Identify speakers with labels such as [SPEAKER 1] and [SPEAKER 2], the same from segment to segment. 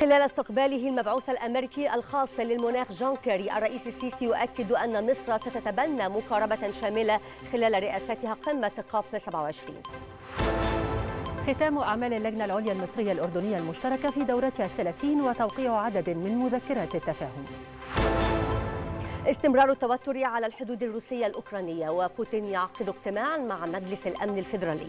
[SPEAKER 1] خلال استقباله المبعوث الأمريكي الخاص للمناخ جون كيري الرئيس السيسي يؤكد أن مصر ستتبنى مقاربة شاملة خلال رئاستها قمة كوب 27
[SPEAKER 2] ختام أعمال اللجنة العليا المصرية الأردنية المشتركة في دورتها الثلاثين وتوقيع عدد من مذكرات التفاهم استمرار
[SPEAKER 1] التوتر على الحدود الروسية الأوكرانية وبوتين يعقد اجتماعا مع مجلس الأمن الفيدرالي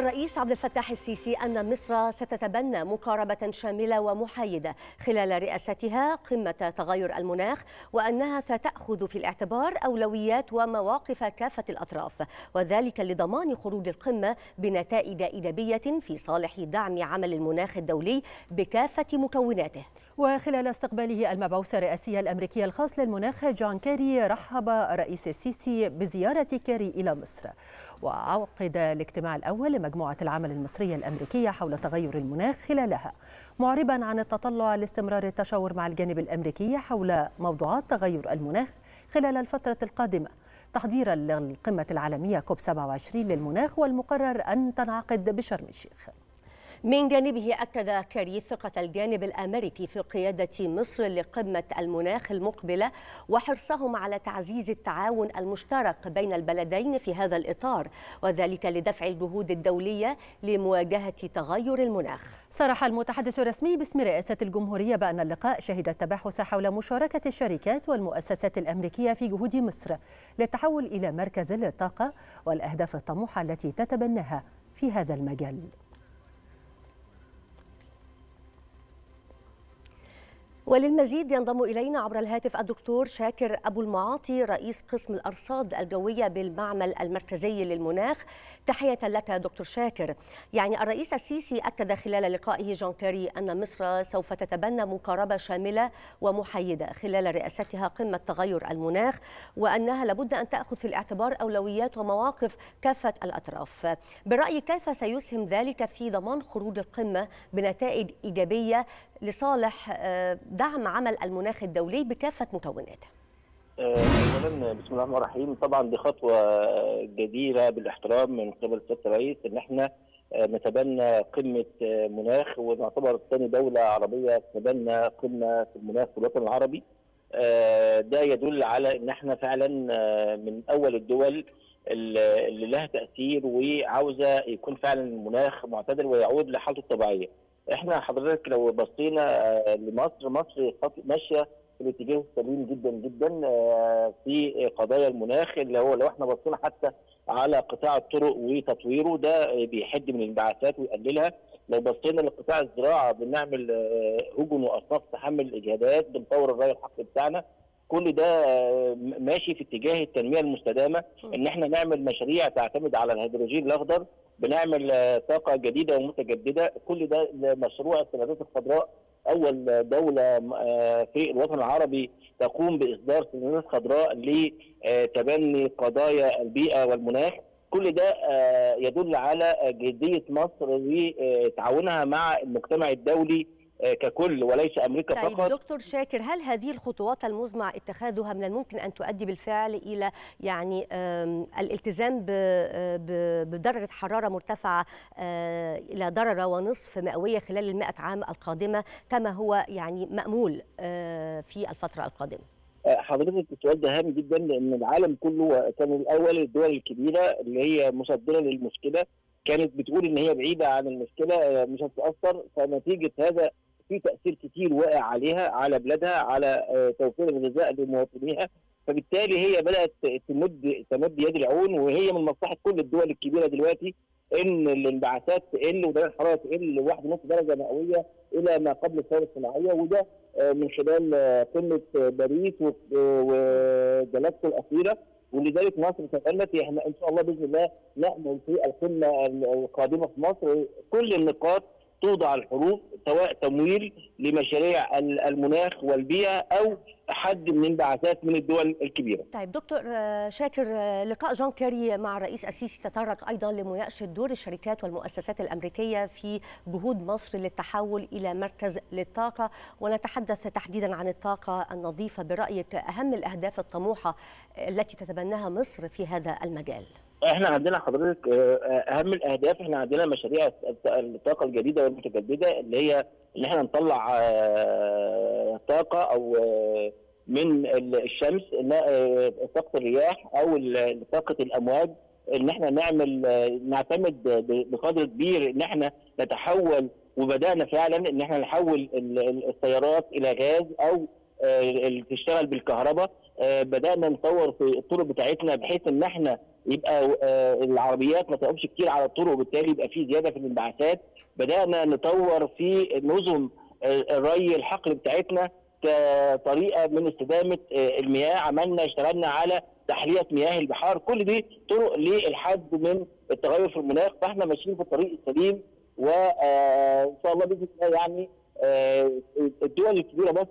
[SPEAKER 1] الرئيس عبد الفتاح السيسي أن مصر ستتبنى مقاربة شاملة ومحايدة خلال رئاستها قمة تغير المناخ وأنها ستأخذ في الاعتبار أولويات ومواقف كافة الأطراف وذلك لضمان خروج القمة بنتائج إيجابية في صالح دعم عمل المناخ الدولي بكافة مكوناته
[SPEAKER 2] وخلال استقباله المبعوث الرئاسي الأمريكي الخاص للمناخ جون كيري رحب الرئيس السيسي بزيارة كيري إلى مصر وعقد الاجتماع الأول لمجموعة العمل المصرية الأمريكية حول تغير المناخ خلالها معربا عن التطلع لاستمرار التشاور مع الجانب الأمريكي حول موضوعات تغير المناخ خلال الفترة القادمة تحضيرا للقمة العالمية كوب 27 للمناخ والمقرر أن تنعقد بشرم الشيخ
[SPEAKER 1] من جانبه أكد كاري ثقة الجانب الأمريكي في قيادة مصر لقمة المناخ المقبلة وحرصهم على تعزيز التعاون المشترك بين البلدين في هذا الإطار وذلك لدفع الجهود الدولية لمواجهة
[SPEAKER 2] تغير المناخ صرح المتحدث الرسمي باسم رئاسة الجمهورية بأن اللقاء شهد التباحث حول مشاركة الشركات والمؤسسات الأمريكية في جهود مصر للتحول إلى مركز للطاقة والأهداف الطموحة التي تتبناها في هذا المجال
[SPEAKER 1] وللمزيد ينضم إلينا عبر الهاتف الدكتور شاكر أبو المعاطي رئيس قسم الأرصاد الجوية بالمعمل المركزي للمناخ تحية لك دكتور شاكر يعني الرئيس السيسي أكد خلال لقائه جون كيري أن مصر سوف تتبنى مقاربة شاملة ومحايدة خلال رئاستها قمة تغير المناخ وأنها لابد أن تأخذ في الاعتبار أولويات ومواقف كافة الأطراف برأي كيف سيسهم ذلك في ضمان خروج القمة بنتائج إيجابية لصالح آه، دعم عمل المناخ الدولي بكافة مكوناته
[SPEAKER 3] اولا بسم الله الرحمن الرحيم طبعا دي خطوه جديره بالاحترام من قبل السيد الرئيس ان احنا نتبنى قمه مناخ ونعتبر ثاني دوله عربيه تتبنى قمه في المناخ في الوطن العربي ده يدل على ان احنا فعلا من اول الدول اللي لها تاثير وعاوزه يكون فعلا المناخ معتدل ويعود لحالته الطبيعيه. احنا حضرتك لو بصينا لمصر مصر ماشيه الاتجاه السليم جدا جدا آه، في قضايا المناخ اللي هو لو احنا بصينا حتى على قطاع الطرق وتطويره ده بيحد من الانبعاثات ويقللها لو بصينا لقطاع الزراعه بنعمل آه، هجن واصناف تحمل الاجهادات بنطور الري الحقل بتاعنا كل ده آه، ماشي في اتجاه التنميه المستدامه ان احنا نعمل مشاريع تعتمد على الهيدروجين الاخضر بنعمل طاقه جديده ومتجدده كل ده مشروع السندات الخضراء اول دوله آه، في الوطن العربي تقوم باصدار سلسله خضراء لتبني قضايا البيئه والمناخ كل ده آه، يدل على جديه مصر وتعاونها مع المجتمع الدولي آه، ككل وليس امريكا طيب فقط
[SPEAKER 1] دكتور شاكر هل هذه الخطوات المزمع اتخاذها من الممكن ان تؤدي بالفعل الى يعني الالتزام آه، بدرجه حراره مرتفعه آه، الى درجه ونصف مئويه خلال ال عام القادمه كما هو يعني مامول في الفتره القادمه
[SPEAKER 3] حضرتك السؤال ده هام جدا لان العالم كله كان الاول الدول الكبيره اللي هي مصدره للمشكله كانت بتقول ان هي بعيده عن المشكله مش هتتاثر فنتيجه هذا في تاثير كتير واقع عليها على بلادها على آه، توفير الغذاء لمواطنيها فبالتالي هي بدات تمد تمد يد العون وهي من مصلحه كل الدول الكبيره دلوقتي ان الانبعاثات تقل ودرجه الحراره تقل لواحد ونص درجه مئويه الى ما قبل الثوره الصناعيه وده آه، من خلال آه، قمه باريس وجلسته الاخيره ولذلك مصر تكلمت احنا ان شاء الله باذن الله نعمل في القمه القادمه في مصر كل النقاط توضع الحروف سواء تمويل لمشاريع المناخ والبيئه او حد من انبعاثات من الدول الكبيره.
[SPEAKER 1] طيب دكتور آه، شاكر آه، لقاء جون كيري مع الرئيس السيسي تطرق ايضا لمناقشه دور الشركات والمؤسسات الامريكيه في جهود مصر للتحول الى مركز للطاقه ونتحدث تحديدا عن الطاقه النظيفه برايك اهم الاهداف الطموحه التي تتبناها مصر في هذا المجال.
[SPEAKER 3] احنا عندنا حضرتك آه، آه، اهم الاهداف احنا عندنا مشاريع الطاقه الجديده والمتجدده اللي هي ان احنا نطلع آه، طاقه او من الشمس طاقه الرياح او طاقه الامواج ان احنا نعمل نعتمد بقدر كبير ان احنا نتحول وبدانا فعلا ان احنا نحول السيارات الى غاز او تشتغل بالكهرباء بدانا نطور في الطرق بتاعتنا بحيث ان احنا يبقى آه، العربيات ما تقفش كتير على الطرق وبالتالي يبقى في زياده في الانبعاثات بدانا نطور في نظم آه، الري الحقل بتاعتنا كطريقه من استدامه آه، المياه عملنا اشتغلنا على تحليه مياه البحار كل دي طرق للحد من التغير في المناخ فاحنا ماشيين في الطريق السليم وان شاء الله باذن الله يعني الدول الكبيره بس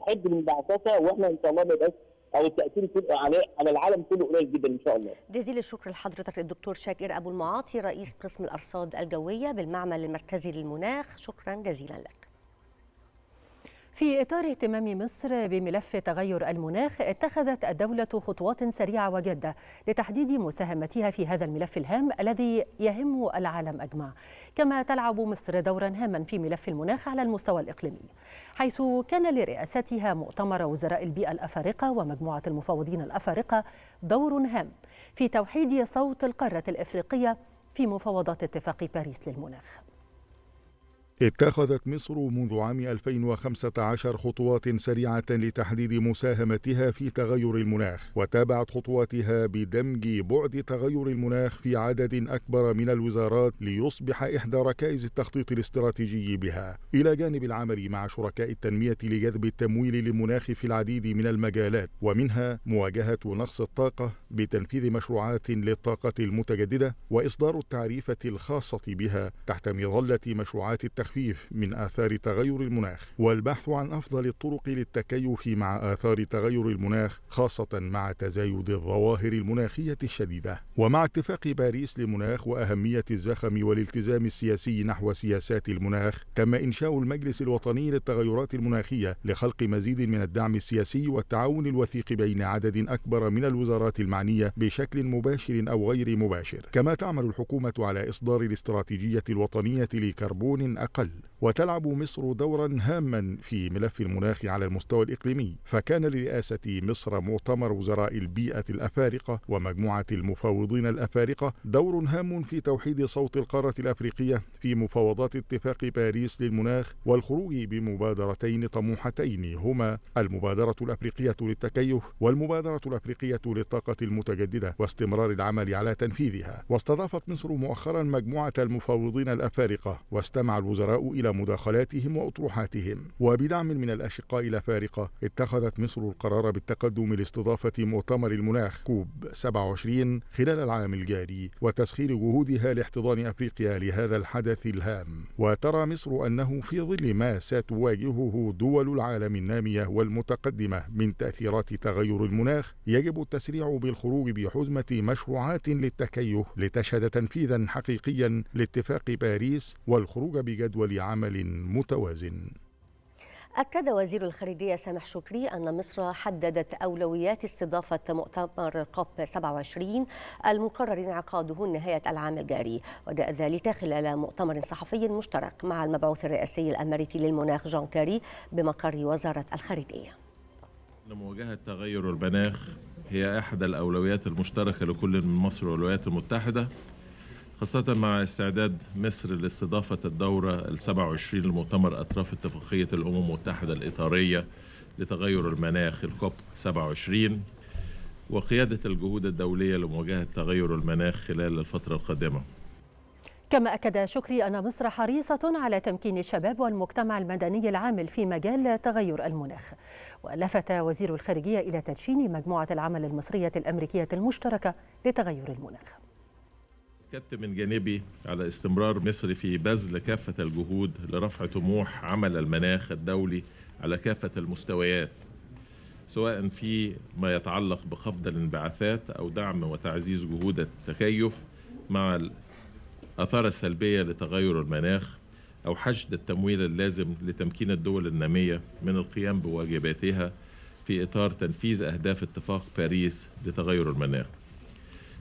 [SPEAKER 3] تحد من بعثتها واحنا ان شاء الله ما يبقاش او التاثير يكون على على العالم كله قليل جدا ان
[SPEAKER 2] شاء الله.
[SPEAKER 1] جزيل الشكر لحضرتك الدكتور شاكر ابو المعاطي رئيس قسم الارصاد الجويه بالمعمل المركزي للمناخ شكرا جزيلا لك.
[SPEAKER 2] في إطار اهتمام مصر بملف تغير المناخ اتخذت الدولة خطوات سريعة وجادة لتحديد مساهمتها في هذا الملف الهام الذي يهم العالم أجمع كما تلعب مصر دورا هاما في ملف المناخ على المستوى الإقليمي حيث كان لرئاستها مؤتمر وزراء البيئة الأفارقة ومجموعة المفاوضين الأفارقة دور هام في توحيد صوت القارة الإفريقية في مفاوضات اتفاق باريس للمناخ
[SPEAKER 4] اتخذت مصر منذ عام 2015 خطوات سريعة لتحديد مساهمتها في تغير المناخ وتابعت خطواتها بدمج بعد تغير المناخ في عدد أكبر من الوزارات ليصبح إحدى ركائز التخطيط الاستراتيجي بها إلى جانب العمل مع شركاء التنمية لجذب التمويل للمناخ في العديد من المجالات ومنها مواجهة نقص الطاقة بتنفيذ مشروعات للطاقة المتجددة وإصدار التعريفة الخاصة بها تحت مظلة مشروعات التخطيط التخفيف من آثار تغير المناخ والبحث عن أفضل الطرق للتكيف مع آثار تغير المناخ خاصة مع تزايد الظواهر المناخية الشديدة ومع اتفاق باريس لمناخ وأهمية الزخم والالتزام السياسي نحو سياسات المناخ تم إنشاء المجلس الوطني للتغيرات المناخية لخلق مزيد من الدعم السياسي والتعاون الوثيق بين عدد أكبر من الوزارات المعنية بشكل مباشر أو غير مباشر كما تعمل الحكومة على إصدار الاستراتيجية الوطنية لكربون أقل أقل وتلعب مصر دورا هاما في ملف المناخ على المستوى الإقليمي فكان لرئاسة مصر مؤتمر وزراء البيئة الأفارقة ومجموعة المفاوضين الأفارقة دور هام في توحيد صوت القارة الأفريقية في مفاوضات اتفاق باريس للمناخ والخروج بمبادرتين طموحتين هما المبادرة الأفريقية للتكيف والمبادرة الأفريقية للطاقة المتجددة واستمرار العمل على تنفيذها واستضافت مصر مؤخرا مجموعة المفاوضين الأفارقة واستمع الوزراء الوزراء إلى مداخلاتهم وأطروحاتهم وبدعم من الأشقاء الأفارقة اتخذت مصر القرار بالتقدم لاستضافة مؤتمر المناخ كوب 27 خلال العام الجاري وتسخير جهودها لاحتضان أفريقيا لهذا الحدث الهام وترى مصر أنه في ظل ما ستواجهه دول العالم النامية والمتقدمة من تأثيرات تغير المناخ يجب التسريع بالخروج بحزمة مشروعات للتكيف لتشهد تنفيذا حقيقيا لاتفاق باريس والخروج بجدول جدول عمل متوازن
[SPEAKER 1] أكد وزير الخارجية سامح شكري أن مصر حددت أولويات استضافة مؤتمر كوب 27 المقرر انعقاده نهاية العام الجاري وجاء ذلك خلال مؤتمر صحفي مشترك مع المبعوث الرئاسي الأمريكي للمناخ جون كاري بمقر وزارة الخارجية
[SPEAKER 5] مواجهة تغير المناخ هي أحد الأولويات المشتركة لكل من مصر والولايات المتحدة خاصة مع استعداد مصر لاستضافة الدورة ال 27 لمؤتمر أطراف اتفاقية الأمم المتحدة الإطارية لتغير المناخ الكوب 27 وقيادة الجهود الدولية لمواجهة تغير المناخ خلال الفترة القادمة
[SPEAKER 2] كما أكد شكري أن مصر حريصة على تمكين الشباب والمجتمع المدني العامل في مجال تغير المناخ ولفت وزير الخارجية إلى تدشين مجموعة العمل المصرية الأمريكية المشتركة لتغير المناخ
[SPEAKER 5] اكدت من جانبي على استمرار مصر في بذل كافة الجهود لرفع طموح عمل المناخ الدولي على كافة المستويات سواء في ما يتعلق بخفض الانبعاثات أو دعم وتعزيز جهود التكيف مع الأثار السلبية لتغير المناخ أو حشد التمويل اللازم لتمكين الدول النامية من القيام بواجباتها في إطار تنفيذ أهداف اتفاق باريس لتغير المناخ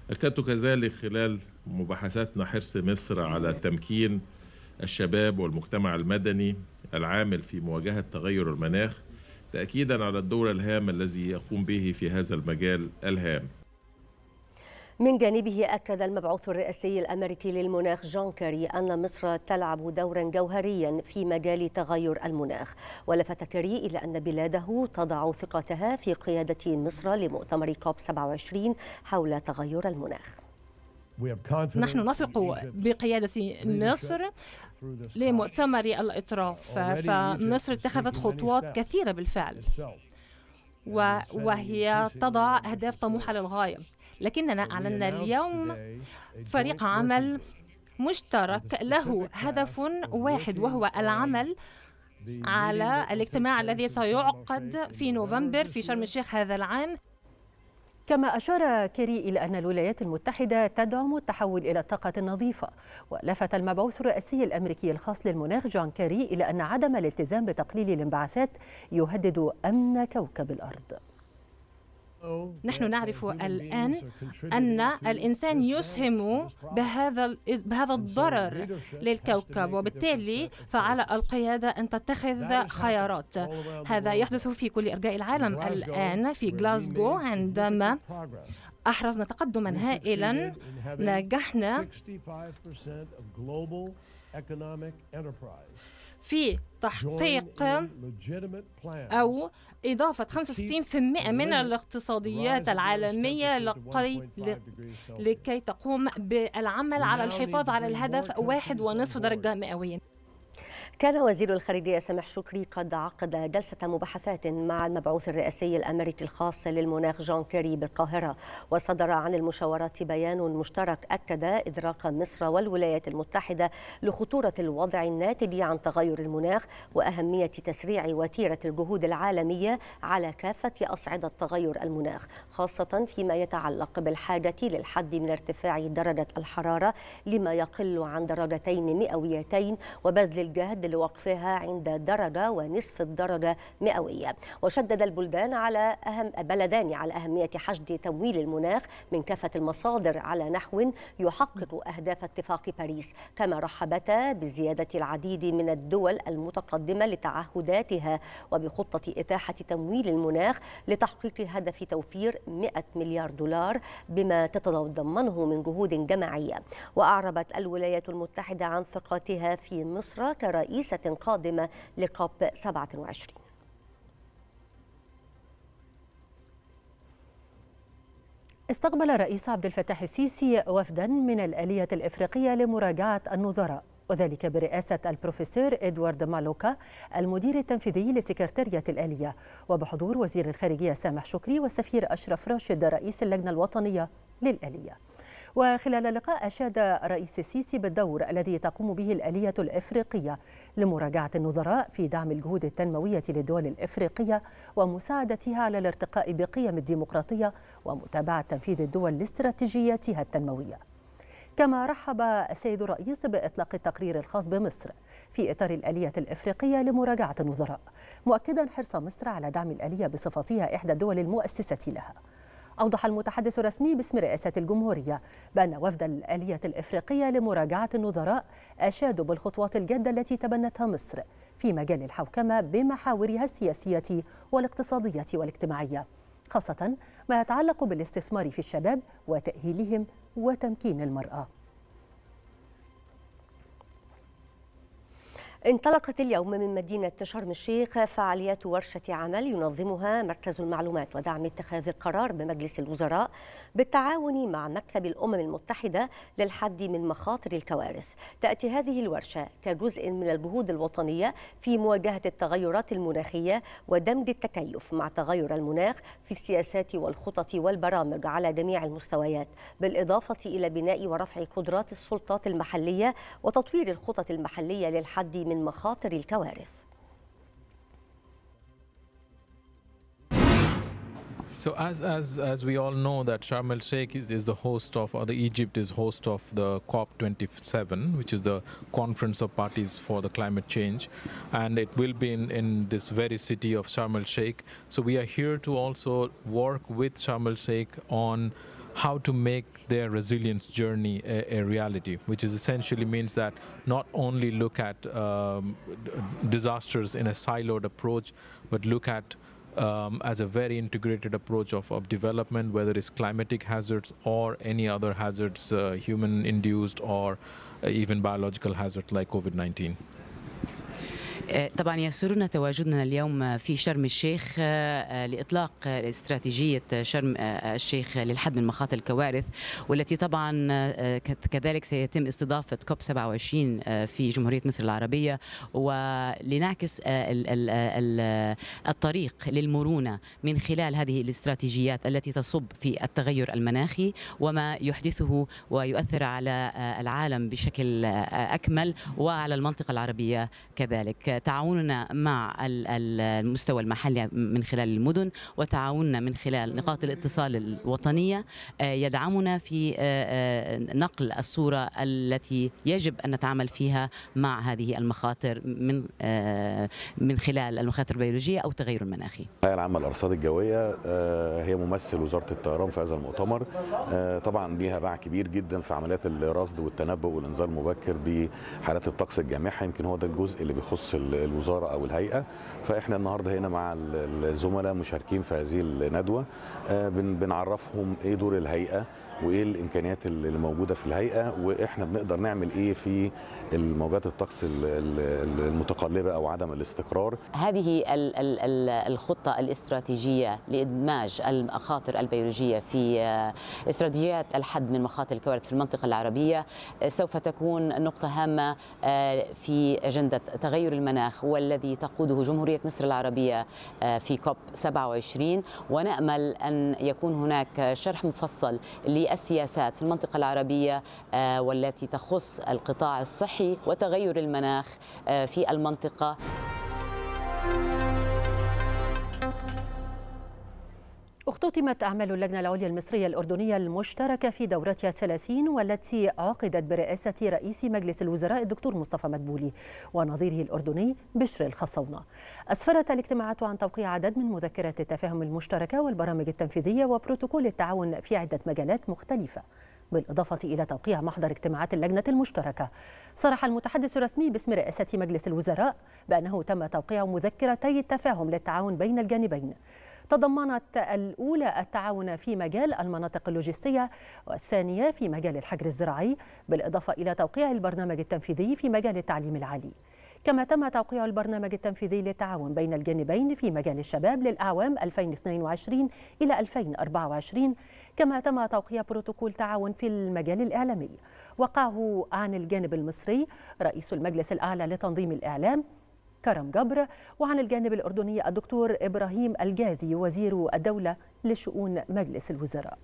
[SPEAKER 5] أكدت كذلك خلال مباحثاتنا حرص مصر على تمكين الشباب والمجتمع المدني العامل في مواجهة تغير المناخ تأكيدا على الدور الهام الذي يقوم به في هذا المجال الهام
[SPEAKER 1] من جانبه أكد المبعوث الرئاسي الأمريكي للمناخ جون كاري أن مصر تلعب دورا جوهريا في مجال تغير المناخ ولفت كاري إلى أن بلاده تضع ثقتها في قيادة مصر لمؤتمر كوب 27 حول تغير المناخ
[SPEAKER 6] نحن نثق
[SPEAKER 1] بقيادة مصر
[SPEAKER 6] لمؤتمر الإطراف فمصر اتخذت خطوات كثيرة بالفعل وهي تضع أهداف طموحة للغاية لكننا أعلنا اليوم فريق عمل مشترك له هدف واحد وهو العمل على الاجتماع الذي سيعقد في نوفمبر في شرم الشيخ هذا العام
[SPEAKER 2] كما أشار كيري إلى أن الولايات المتحدة تدعم التحول إلى الطاقة النظيفة ولفت المبعوث الرئاسي الأمريكي الخاص للمناخ جون كيري إلى أن عدم الالتزام بتقليل الانبعاثات يهدد أمن كوكب الأرض
[SPEAKER 6] نحن uh, نعرف الآن أن الإنسان uh, يسهم بهذا بهذا الضرر للكوكب وبالتالي فعلى القيادة أن تتخذ خيارات هذا يحدث في كل أرجاء العالم الآن في غلاسكو عندما أحرزنا تقدما هائلا نجحنا في تحقيق
[SPEAKER 7] أو
[SPEAKER 6] إضافة 65% من الاقتصاديات العالمية لقي... لكي تقوم بالعمل على الحفاظ على الهدف واحد ونصف درجة
[SPEAKER 1] مئوية كان وزير الخارجية سامح شكري قد عقد جلسة مباحثات مع المبعوث الرئاسي الأمريكي الخاص للمناخ جون كيري بالقاهرة وصدر عن المشاورات بيان مشترك أكد إدراك مصر والولايات المتحدة لخطورة الوضع الناتج عن تغير المناخ وأهمية تسريع وتيرة الجهود العالمية على كافة أصعدة تغير المناخ خاصة فيما يتعلق بالحاجة للحد من ارتفاع درجة الحرارة لما يقل عن درجتين مئويتين وبذل الجهد لوقفها عند درجة ونصف الدرجة مئوية وشدد البلدان على أهم بلدان على أهمية حشد تمويل المناخ من كافة المصادر على نحو يحقق أهداف اتفاق باريس كما رحبتا بزيادة العديد من الدول المتقدمة لتعهداتها وبخطة إتاحة تمويل المناخ لتحقيق هدف توفير 100 مليار دولار بما تتضمنه من جهود جماعية وأعربت الولايات المتحدة عن ثقتها في مصر كرئيس رئيسة قادمة لكوب 27
[SPEAKER 2] استقبل الرئيس عبد الفتاح السيسي وفدا من الآلية الإفريقية لمراجعة النظراء وذلك برئاسة البروفيسور إدوارد مالوكا المدير التنفيذي لسكرتارية الآلية وبحضور وزير الخارجية سامح شكري والسفير أشرف راشد رئيس اللجنة الوطنية للآلية وخلال اللقاء أشاد رئيس السيسي بالدور الذي تقوم به الآلية الإفريقية لمراجعة النظراء في دعم الجهود التنموية للدول الإفريقية ومساعدتها على الارتقاء بقيم الديمقراطية ومتابعة تنفيذ الدول لاستراتيجياتها التنموية كما رحب السيد الرئيس بإطلاق التقرير الخاص بمصر في إطار الآلية الإفريقية لمراجعة النظراء مؤكدا حرص مصر على دعم الآلية بصفتها إحدى الدول المؤسسة لها أوضح المتحدث الرسمي باسم رئاسة الجمهورية بأن وفد الآلية الإفريقية لمراجعة النظراء أشادوا بالخطوات الجادة التي تبنتها مصر في مجال الحوكمة بمحاورها السياسية والاقتصادية والاجتماعية خاصة ما يتعلق بالاستثمار في الشباب وتأهيلهم وتمكين المرأة
[SPEAKER 1] انطلقت اليوم من مدينة شرم الشيخ فعاليات ورشة عمل ينظمها مركز المعلومات ودعم اتخاذ القرار بمجلس الوزراء بالتعاون مع مكتب الأمم المتحدة للحد من مخاطر الكوارث تأتي هذه الورشة كجزء من الجهود الوطنية في مواجهة التغيرات المناخية ودمج التكيف مع تغير المناخ في السياسات والخطط والبرامج على جميع المستويات بالإضافة إلى بناء ورفع قدرات السلطات المحلية وتطوير الخطط المحلية للحد من من مخاطر الكوارث
[SPEAKER 5] So as as as we all know that Sharm el Sheikh is, is the host of or the Egypt is host of the COP27, which is the conference of parties for the climate change, and it will be in in this very city of Sharm el Sheikh. So we are here to also work with Sharm el Sheikh on how to make their resilience journey a, a reality, which is essentially means that not only look at um, disasters in a siloed approach, but look at um, as a very integrated approach of, of development, whether it's climatic hazards or any other hazards, uh, human induced or uh, even biological hazards like COVID 19.
[SPEAKER 7] آه، طبعا يسرنا تواجدنا اليوم في شرم الشيخ آه، آه، لاطلاق استراتيجيه شرم الشيخ للحد من مخاطر الكوارث والتي طبعا كذلك سيتم استضافه كوب 27 في جمهوريه مصر العربيه ولنعكس الطريق للمرونه من خلال هذه الاستراتيجيات التي تصب في التغير المناخي وما يحدثه ويؤثر على العالم بشكل اكمل وعلى المنطقه العربيه كذلك تعاوننا مع المستوى المحلي من خلال المدن وتعاوننا من خلال نقاط الاتصال الوطنية آه، يدعمنا في آه، آه، نقل الصورة التي يجب أن نتعامل فيها مع هذه المخاطر من من خلال المخاطر البيولوجية أو التغير المناخي
[SPEAKER 4] الهيئة العامة للأرصاد الجوية هي ممثل وزارة الطيران في هذا المؤتمر طبعا ليها باع كبير جدا في عمليات الرصد والتنبؤ والإنذار المبكر بحالات الطقس الجامحة يمكن هو ده الجزء اللي بيخص الوزاره او الهيئه فاحنا النهارده هنا مع الزملاء مشاركين في هذه الندوه آه، بنعرفهم ايه دور الهيئه وايه الامكانيات اللي موجوده في الهيئه واحنا بنقدر نعمل ايه في الموجات الطقس المتقلبه او عدم الاستقرار
[SPEAKER 7] هذه الخطه الاستراتيجيه لادماج المخاطر البيولوجيه في آه، استراتيجيات الحد من مخاطر الكوارث في المنطقه العربيه آه، سوف تكون نقطه هامه آه، في اجنده تغير المناخ والذي تقوده جمهوريه مصر العربيه في كوب 27 ونامل ان يكون هناك شرح مفصل للسياسات في المنطقة العربية آه، والتي تخص القطاع الصحي وتغير المناخ آه، في المنطقة
[SPEAKER 2] اختتمت أعمال اللجنة العليا المصرية الأردنية المشتركة في دورتها الثلاثين والتي عقدت برئاسة رئيس مجلس الوزراء الدكتور مصطفى مدبولي ونظيره الأردني بشر الخصونة أسفرت الاجتماعات عن توقيع عدد من مذكرات التفاهم المشتركة والبرامج التنفيذية وبروتوكول التعاون في عدة مجالات مختلفة بالإضافة إلى توقيع محضر اجتماعات اللجنة المشتركة صرح المتحدث الرسمي باسم رئاسة مجلس الوزراء بأنه تم توقيع مذكرتي التفاهم للتعاون بين الجانبين تضمنت الأولى التعاون في مجال المناطق اللوجستية والثانية في مجال الحجر الزراعي بالإضافة إلى توقيع البرنامج التنفيذي في مجال التعليم العالي كما تم توقيع البرنامج التنفيذي للتعاون بين الجانبين في مجال الشباب للأعوام 2022 إلى 2024 كما تم توقيع بروتوكول تعاون في المجال الإعلامي وقعه عن الجانب المصري رئيس المجلس الأعلى لتنظيم الإعلام كرم جبر وعن الجانب الأردني الدكتور إبراهيم الجازي وزير الدولة لشؤون مجلس الوزراء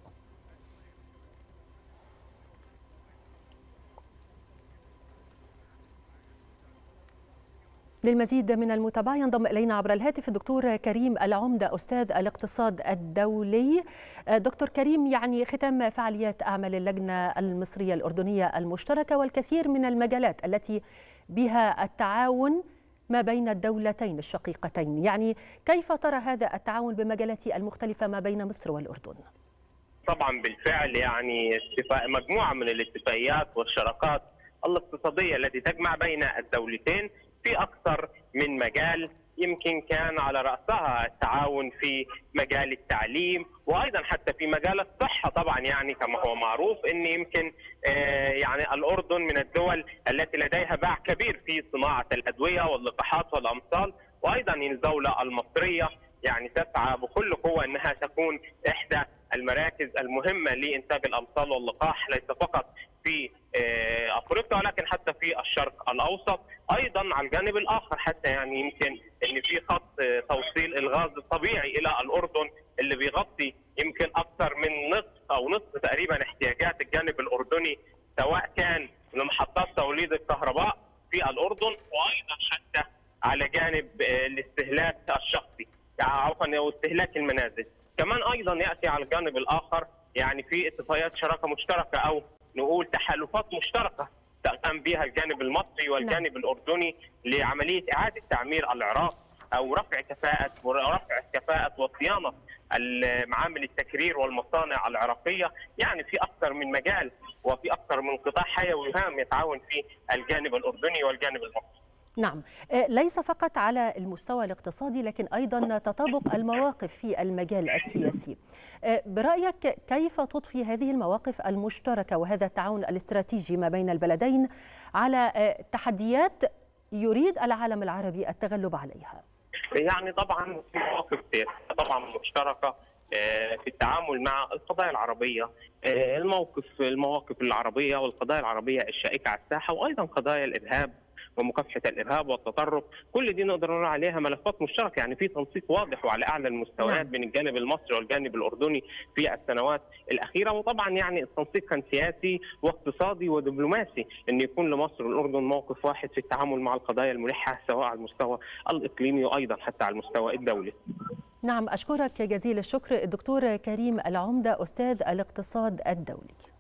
[SPEAKER 2] للمزيد من المتابعة ينضم إلينا عبر الهاتف الدكتور كريم العمدة أستاذ الاقتصاد الدولي دكتور كريم يعني ختام فعاليات أعمال اللجنة المصرية الأردنية المشتركة والكثير من المجالات التي بها التعاون ما بين الدولتين الشقيقتين يعني كيف ترى هذا التعاون بمجالات المختلفة ما بين مصر والأردن؟
[SPEAKER 8] طبعا بالفعل يعني اتفاق مجموعة من الاتفاقيات والشراكات الاقتصادية التي تجمع بين الدولتين في أكثر من مجال يمكن كان على رأسها التعاون في مجال التعليم وأيضا حتى في مجال الصحة طبعا يعني كما هو معروف أن يمكن آه، يعني الأردن من الدول التي لديها باع كبير في صناعة الأدوية واللقاحات والأمصال وأيضا الدولة المصرية يعني تسعى بكل قوه انها تكون احدى المراكز المهمه لانتاج الامصال واللقاح ليس فقط في آه، افريقيا ولكن حتى في الشرق الاوسط ايضا على الجانب الاخر حتى يعني يمكن ان في خط آه، توصيل الغاز الطبيعي الى الاردن اللي بيغطي يمكن اكثر من نصف او نصف تقريبا احتياجات الجانب الاردني سواء كان لمحطات توليد الكهرباء في الاردن وايضا حتى على جانب آه، الاستهلاك الشخصي يعني عفوا او استهلاك المنازل. كمان ايضا ياتي على الجانب الاخر يعني في اتفاقيات شراكه مشتركه او نقول تحالفات مشتركه تقام بها الجانب المصري نعم. والجانب الاردني لعمليه اعاده تعمير العراق او رفع كفاءه ورفع كفاءه وصيانه معامل التكرير والمصانع العراقيه يعني في اكثر من مجال وفي اكثر من قطاع حيوي هام يتعاون فيه الجانب الاردني والجانب المصري
[SPEAKER 2] نعم آه، ليس فقط على المستوى الاقتصادي لكن أيضا تطابق المواقف في المجال السياسي آه، برأيك كيف تضفي هذه المواقف المشتركة وهذا التعاون الاستراتيجي ما بين البلدين على آه، تحديات يريد العالم العربي التغلب عليها
[SPEAKER 9] يعني
[SPEAKER 8] طبعا في مواقف طبعا مشتركة في التعامل مع القضايا العربية الموقف المواقف العربية والقضايا العربية الشائكة على الساحة وأيضا قضايا الإرهاب ومكافحه الارهاب والتطرف كل دي نقدر نقول عليها ملفات مشتركه يعني في تنسيق واضح وعلى اعلى المستويات نعم. بين الجانب المصري والجانب الاردني في السنوات الاخيره وطبعا يعني التنسيق كان سياسي واقتصادي ودبلوماسي ان يكون لمصر والاردن موقف واحد في التعامل مع القضايا الملحه سواء على المستوى الاقليمي وايضا حتى على المستوى الدولي
[SPEAKER 2] نعم أشكرك جزيل الشكر الدكتور كريم العمدة أستاذ الاقتصاد الدولي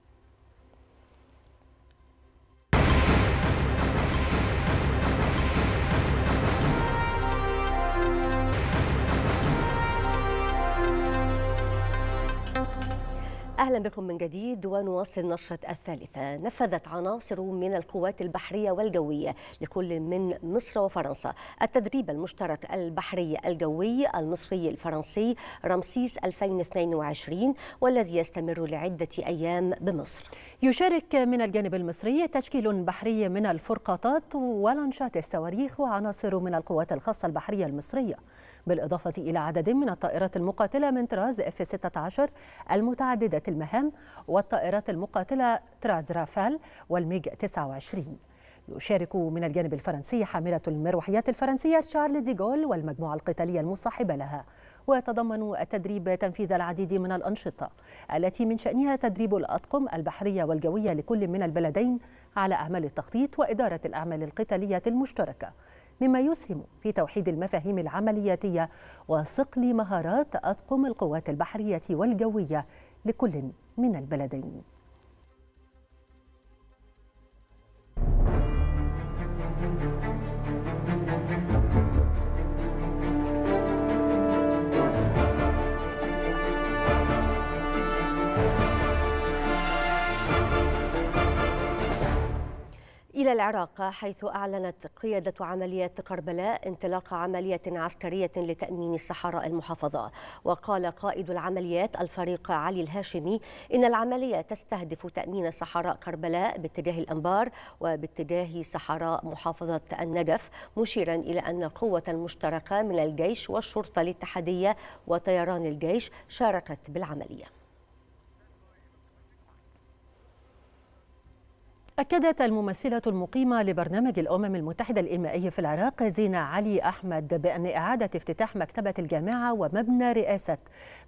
[SPEAKER 1] أهلا بكم من جديد ونواصل نشرة الثالثة نفذت عناصر من القوات البحرية والجوية لكل من مصر وفرنسا التدريب المشترك البحري الجوي المصري الفرنسي رمسيس 2022 والذي يستمر لعدة أيام
[SPEAKER 2] بمصر يشارك من الجانب المصري تشكيل بحري من الفرقاطات ولانشات الصواريخ وعناصر من القوات الخاصة البحرية المصرية بالإضافة إلى عدد من الطائرات المقاتلة من طراز اف 16 المتعددة المهام والطائرات المقاتلة طراز رافال والميج 29 يشارك من الجانب الفرنسي حاملة المروحيات الفرنسية شارل ديغول والمجموعة القتالية المصاحبة لها ويتضمن التدريب تنفيذ العديد من الأنشطة التي من شأنها تدريب الأطقم البحرية والجوية لكل من البلدين على أعمال التخطيط وإدارة الأعمال القتالية المشتركة مما يسهم في توحيد المفاهيم العملياتية وصقل مهارات أطقم القوات البحرية والجوية لكل من البلدين
[SPEAKER 1] إلى العراق حيث أعلنت قيادة عملية كربلاء انطلاق عملية عسكرية لتأمين صحراء المحافظة وقال قائد العمليات الفريق علي الهاشمي إن العملية تستهدف تأمين صحراء كربلاء باتجاه الأنبار وباتجاه صحراء محافظة النجف مشيرا إلى أن قوة مشتركة من الجيش والشرطة الاتحادية
[SPEAKER 2] وطيران الجيش شاركت بالعملية أكدت الممثلة المقيمة لبرنامج الأمم المتحدة الإنمائي في العراق زينة علي أحمد بأن إعادة افتتاح مكتبة الجامعة ومبنى رئاسة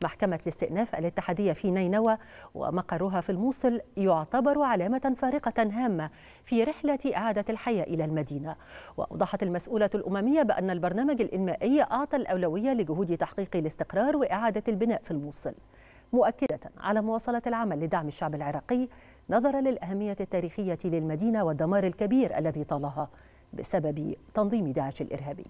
[SPEAKER 2] محكمة الاستئناف الاتحادية في نينوى ومقرها في الموصل يعتبر علامة فارقة هامة في رحلة إعادة الحياة إلى المدينة وأوضحت المسؤولة الأممية بأن البرنامج الإنمائي أعطى الأولوية لجهود تحقيق الاستقرار وإعادة البناء في الموصل مؤكدة على مواصلة العمل لدعم الشعب العراقي نظرا للأهمية التاريخية للمدينة والدمار الكبير الذي طالها بسبب تنظيم داعش الإرهابي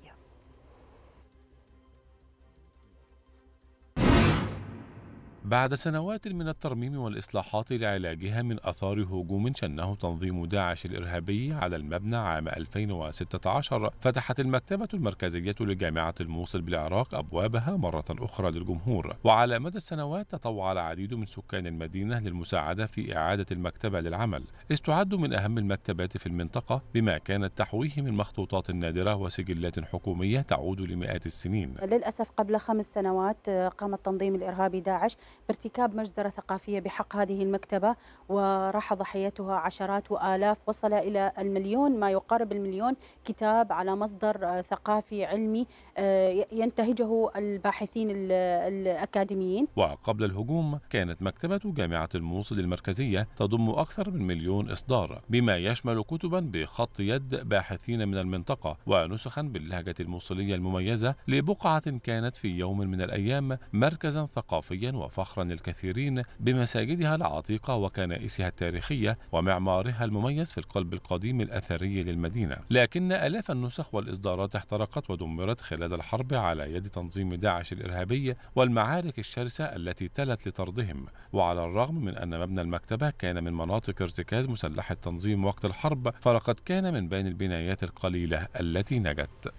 [SPEAKER 10] بعد سنوات من الترميم والإصلاحات لعلاجها من أثار هجوم شنه تنظيم داعش الإرهابي على المبنى عام 2016 فتحت المكتبة المركزية لجامعة الموصل بالعراق أبوابها مرة أخرى للجمهور وعلى مدى السنوات تطوع العديد من سكان المدينة للمساعدة في إعادة المكتبة للعمل استعد من أهم المكتبات في المنطقة بما كانت تحويه من مخطوطات نادرة وسجلات حكومية تعود لمئات السنين
[SPEAKER 7] للأسف قبل خمس سنوات
[SPEAKER 2] آه، قام التنظيم الإرهابي داعش بارتكاب مجزرة ثقافية بحق هذه المكتبة وراح ضحيتها عشرات وآلاف وصل إلى المليون ما يقارب المليون كتاب على مصدر آه، ثقافي علمي آه، ينتهجه الباحثين الأكاديميين
[SPEAKER 10] وقبل الهجوم كانت مكتبة جامعة الموصل المركزية تضم أكثر من مليون إصدار بما يشمل كتبا بخط يد باحثين من المنطقة ونسخا باللهجة الموصلية المميزة لبقعة كانت في يوم من الأيام مركزا ثقافيا وفعلا فخرا للكثيرين بمساجدها العتيقة وكنائسها التاريخية ومعمارها المميز في القلب القديم الأثري للمدينة لكن آلاف النسخ والإصدارات احترقت ودمرت خلال الحرب على يد تنظيم داعش الإرهابي والمعارك الشرسة التي تلت لطردهم وعلى الرغم من أن مبنى المكتبة كان من مناطق ارتكاز مسلح التنظيم وقت الحرب فلقد كان من بين البنايات القليلة التي نجت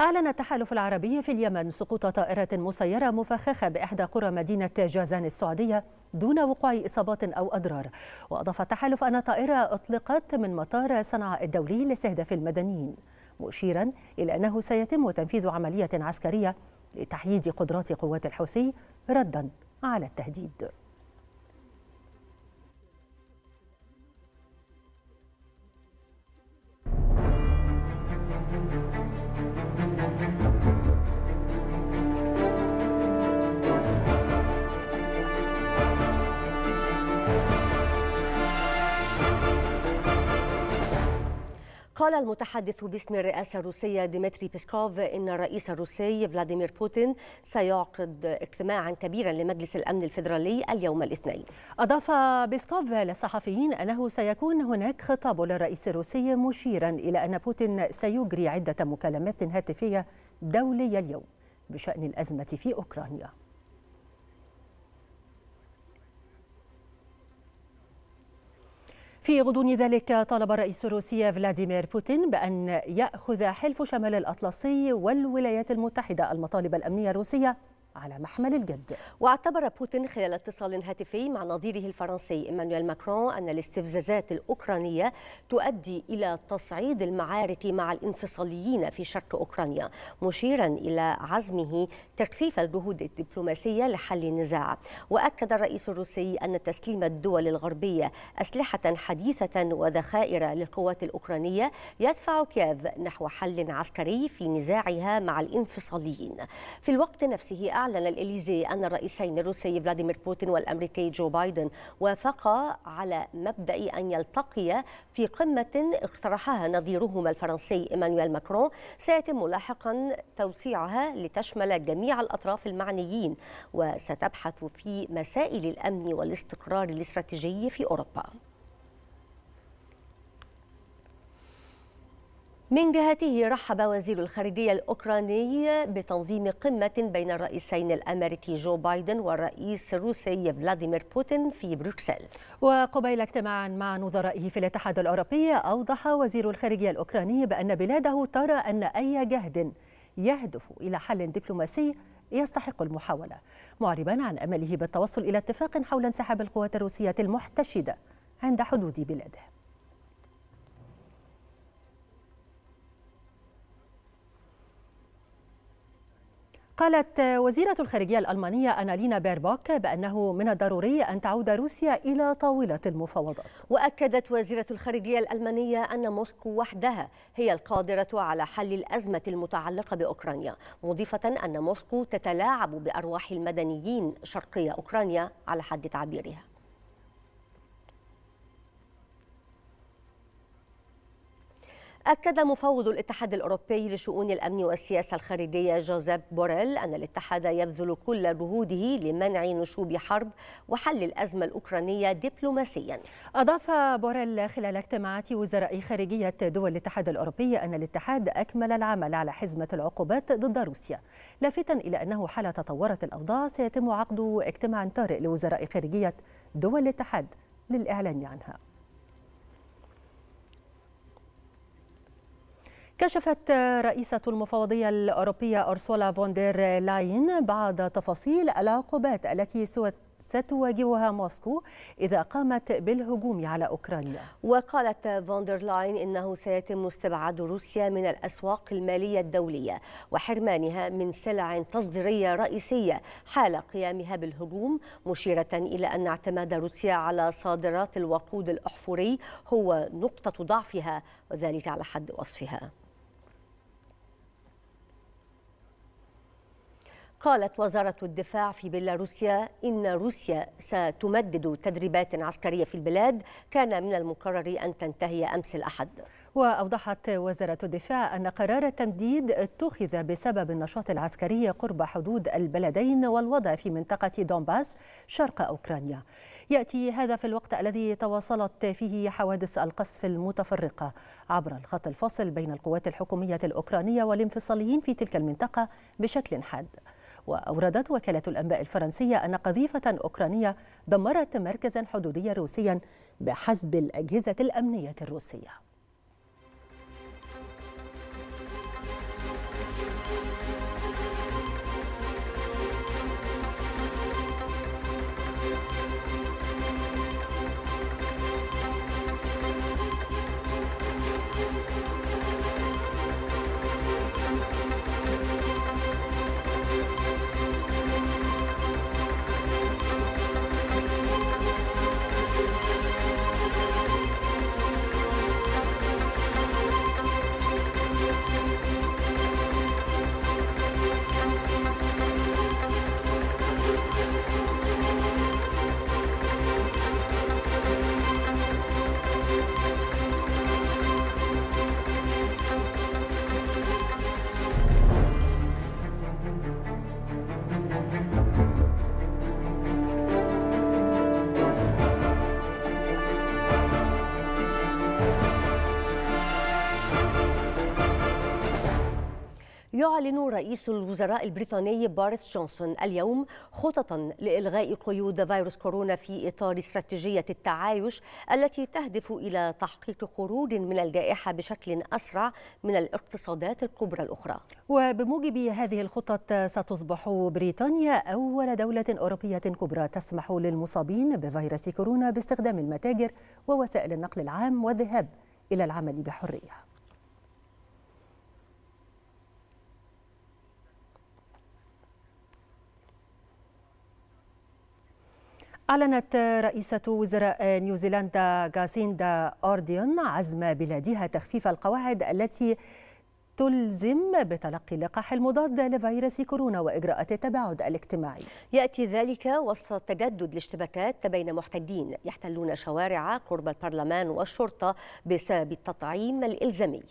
[SPEAKER 2] أعلن التحالف العربي في اليمن سقوط طائرة مسيرة مفخخة بإحدى قرى مدينة جازان السعودية دون وقوع إصابات أو أضرار وأضاف التحالف أن طائرة أطلقت من مطار صنعاء الدولي لاستهداف المدنيين مشيرا إلى أنه سيتم تنفيذ عملية عسكرية لتحييد قدرات قوات الحوثي ردا على التهديد
[SPEAKER 1] قال المتحدث باسم الرئاسة الروسية ديمتري بيسكوف إن الرئيس الروسي فلاديمير بوتين
[SPEAKER 2] سيعقد اجتماعا كبيرا لمجلس الأمن الفيدرالي اليوم الاثنين أضاف بيسكوف للصحفيين أنه سيكون هناك خطاب للرئيس الروسي مشيرا إلى أن بوتين سيجري عدة مكالمات هاتفية دولية اليوم بشأن الأزمة في أوكرانيا في غضون ذلك طالب الرئيس الروسي فلاديمير بوتين بأن يأخذ حلف شمال الأطلسي والولايات المتحدة المطالب الأمنية الروسية على محمل الجد
[SPEAKER 1] واعتبر بوتين خلال اتصال هاتفي مع نظيره الفرنسي إيمانويل ماكرون أن الاستفزازات الأوكرانية تؤدي إلى تصعيد المعارك مع الانفصاليين في شرق أوكرانيا مشيرا إلى عزمه تكثيف الجهود الدبلوماسية لحل النزاع وأكد الرئيس الروسي أن تسليم الدول الغربية أسلحة حديثة وذخائر للقوات الأوكرانية يدفع كييف نحو حل عسكري في نزاعها مع الانفصاليين في الوقت نفسه أعلن أعلن الإليزي أن الرئيسين الروسي فلاديمير بوتين والأمريكي جو بايدن وافقا على مبدأ أن يلتقيا في قمة اقترحها نظيرهما الفرنسي إيمانويل ماكرون سيتم لاحقا توسيعها لتشمل جميع الأطراف المعنيين وستبحث في مسائل الأمن والاستقرار الاستراتيجي في أوروبا من جهته رحب وزير الخارجية الأوكراني بتنظيم قمة بين الرئيسين الأمريكي جو بايدن والرئيس الروسي فلاديمير بوتين في بروكسل
[SPEAKER 2] وقبيل اجتماع مع نظرائه في الاتحاد الأوروبي أوضح وزير الخارجية الأوكراني بأن بلاده ترى أن أي جهد يهدف إلى حل دبلوماسي يستحق المحاولة معربا عن أمله بالتوصل إلى اتفاق حول انسحاب القوات الروسية المحتشدة عند حدود بلاده قالت وزيرة الخارجية الألمانية أنالينا بيربوك بأنه من الضروري أن تعود روسيا إلى طاولة المفاوضات وأكدت وزيرة الخارجية الألمانية أن موسكو وحدها هي
[SPEAKER 1] القادرة على حل الأزمة المتعلقة بأوكرانيا مضيفة أن موسكو تتلاعب بأرواح المدنيين شرقي أوكرانيا على حد تعبيرها أكد مفوض الاتحاد الأوروبي لشؤون الأمن والسياسة الخارجية جوزيف بوريل أن الاتحاد يبذل كل جهوده لمنع نشوب حرب وحل الأزمة الأوكرانية دبلوماسيا
[SPEAKER 2] أضاف بوريل خلال اجتماعات وزراء خارجية دول الاتحاد الأوروبي أن الاتحاد أكمل العمل على حزمة العقوبات ضد روسيا لافتا إلى أنه حال تطورت الأوضاع سيتم عقد اجتماع طارئ لوزراء خارجية دول الاتحاد للإعلان عنها كشفت رئيسة المفوضية الأوروبية أرسولا فوندير لاين بعض تفاصيل العقوبات التي ستواجهها موسكو إذا قامت بالهجوم على أوكرانيا
[SPEAKER 1] وقالت فوندر لاين إنه سيتم استبعاد روسيا من الأسواق المالية الدولية وحرمانها من سلع تصديرية رئيسية حال قيامها بالهجوم مشيرة إلى أن اعتماد روسيا على صادرات الوقود الأحفوري هو نقطة ضعفها وذلك على حد وصفها قالت وزارة الدفاع في بيلاروسيا إن روسيا ستمدد تدريبات عسكرية في البلاد كان من المقرر أن تنتهي أمس الأحد
[SPEAKER 2] وأوضحت وزارة الدفاع أن قرار التمديد اتخذ بسبب النشاط العسكري قرب حدود البلدين والوضع في منطقة دونباس شرق أوكرانيا يأتي هذا في الوقت الذي تواصلت فيه حوادث القصف المتفرقة عبر الخط الفاصل بين القوات الحكومية الأوكرانية والانفصاليين في تلك المنطقة بشكل حاد وأوردت وكالة الأنباء الفرنسية أن قذيفة أوكرانية دمرت مركزا حدوديا روسيا بحسب الأجهزة الأمنية الروسية
[SPEAKER 1] يعلن رئيس الوزراء البريطاني باريس جونسون اليوم خططا لإلغاء قيود فيروس كورونا في إطار استراتيجية التعايش التي تهدف إلى تحقيق خروج من الجائحة بشكل أسرع من الاقتصادات الكبرى الأخرى
[SPEAKER 2] وبموجب هذه الخطط ستصبح بريطانيا أول دولة أوروبية كبرى تسمح للمصابين بفيروس كورونا باستخدام المتاجر ووسائل النقل العام والذهاب إلى العمل بحرية أعلنت رئيسة وزراء نيوزيلندا غاسيندا أورديون عزم بلادها تخفيف القواعد التي تلزم بتلقي اللقاح المضاد لفيروس كورونا واجراءات التباعد الاجتماعي.
[SPEAKER 1] ياتي ذلك وسط تجدد الاشتباكات بين محتجين يحتلون شوارع قرب البرلمان والشرطه بسبب التطعيم الالزامي.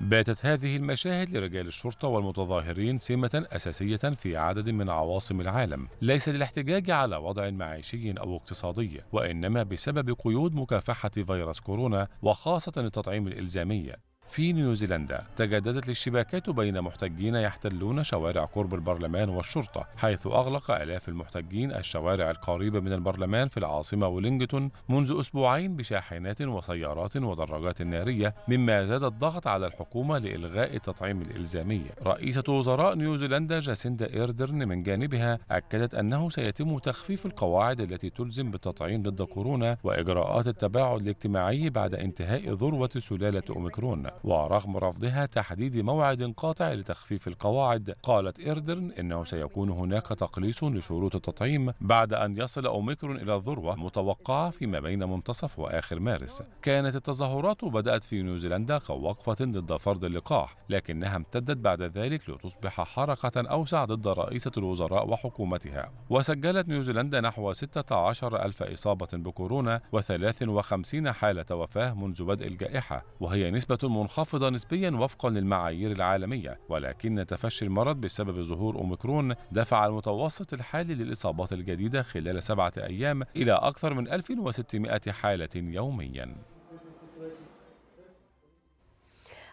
[SPEAKER 10] باتت هذه المشاهد لرجال الشرطة والمتظاهرين سمة أساسية في عدد من عواصم العالم ليس للاحتجاج على وضع معيشي أو اقتصادي وإنما بسبب قيود مكافحة فيروس كورونا وخاصة التطعيم الإلزامي في نيوزيلندا تجددت الاشتباكات بين محتجين يحتلون شوارع قرب البرلمان والشرطة حيث أغلق آلاف المحتجين الشوارع القريبة من البرلمان في العاصمة ويلينغتون منذ أسبوعين بشاحنات وسيارات ودراجات نارية مما زاد الضغط على الحكومة لإلغاء التطعيم الإلزامي رئيسة وزراء نيوزيلندا جاسيندا إيردرن من جانبها أكدت أنه سيتم تخفيف القواعد التي تلزم بالتطعيم ضد كورونا وإجراءات التباعد الاجتماعي بعد انتهاء ذروة سلالة أوميكرون ورغم رفضها تحديد موعد قاطع لتخفيف القواعد قالت إيردرن إنه سيكون هناك تقليص لشروط التطعيم بعد أن يصل أوميكرون إلى الذروة متوقعة فيما بين منتصف وآخر مارس كانت التظاهرات بدأت في نيوزيلندا كوقفة ضد فرض اللقاح لكنها امتدت بعد ذلك لتصبح حركة أوسع ضد رئيسة الوزراء وحكومتها وسجلت نيوزيلندا نحو 16 ألف إصابة بكورونا و53 حالة وفاة منذ بدء الجائحة وهي نسبة منخفضة نسبيا وفقا للمعايير العالمية ولكن تفشي المرض بسبب ظهور أوميكرون دفع المتوسط الحالي للإصابات الجديدة خلال سبعة أيام إلى أكثر من 1600 حالة يومياً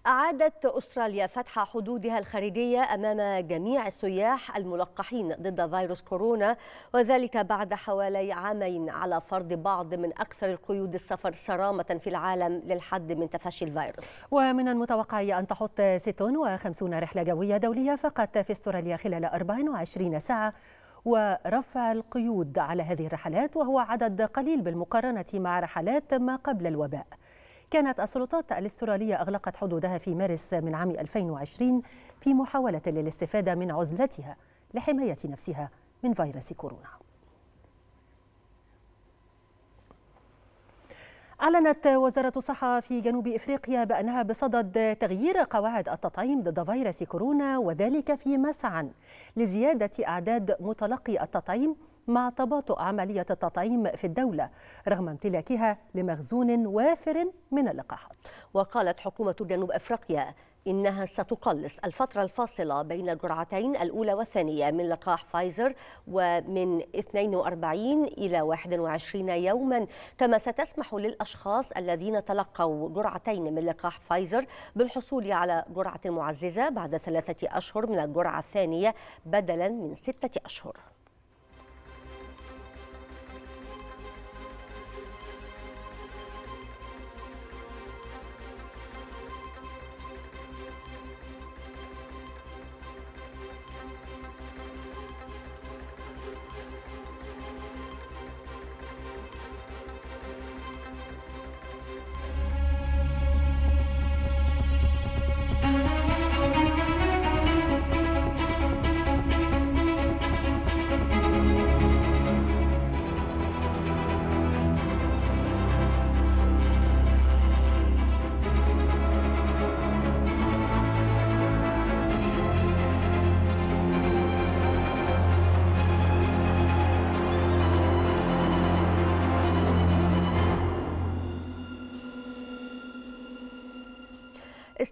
[SPEAKER 1] أعادت أستراليا فتح حدودها الخارجية أمام جميع السياح الملقحين ضد فيروس كورونا وذلك بعد حوالي عامين على فرض بعض من أكثر القيود السفر صرامة في العالم للحد من تفشي الفيروس
[SPEAKER 2] ومن المتوقع أن تحط 56 رحلة جوية دولية فقط في أستراليا خلال 24 ساعة ورفع القيود على هذه الرحلات وهو عدد قليل بالمقارنة مع رحلات ما قبل الوباء كانت السلطات الاسترالية أغلقت حدودها في مارس من عام 2020 في محاولة للاستفادة من عزلتها لحماية نفسها من فيروس كورونا أعلنت وزارة الصحة في جنوب إفريقيا بأنها بصدد تغيير قواعد التطعيم ضد فيروس كورونا وذلك في مسعى لزيادة أعداد متلقي التطعيم مع تباطؤ عملية التطعيم في الدولة رغم امتلاكها لمخزون وافر من اللقاحات
[SPEAKER 1] وقالت حكومة جنوب أفريقيا إنها ستقلص الفترة الفاصلة بين الجرعتين الأولى والثانية من لقاح فايزر ومن 42 إلى 21 يوما كما ستسمح للأشخاص الذين تلقوا جرعتين من لقاح فايزر بالحصول على جرعة معززة بعد ثلاثة أشهر من الجرعة الثانية بدلا من ستة أشهر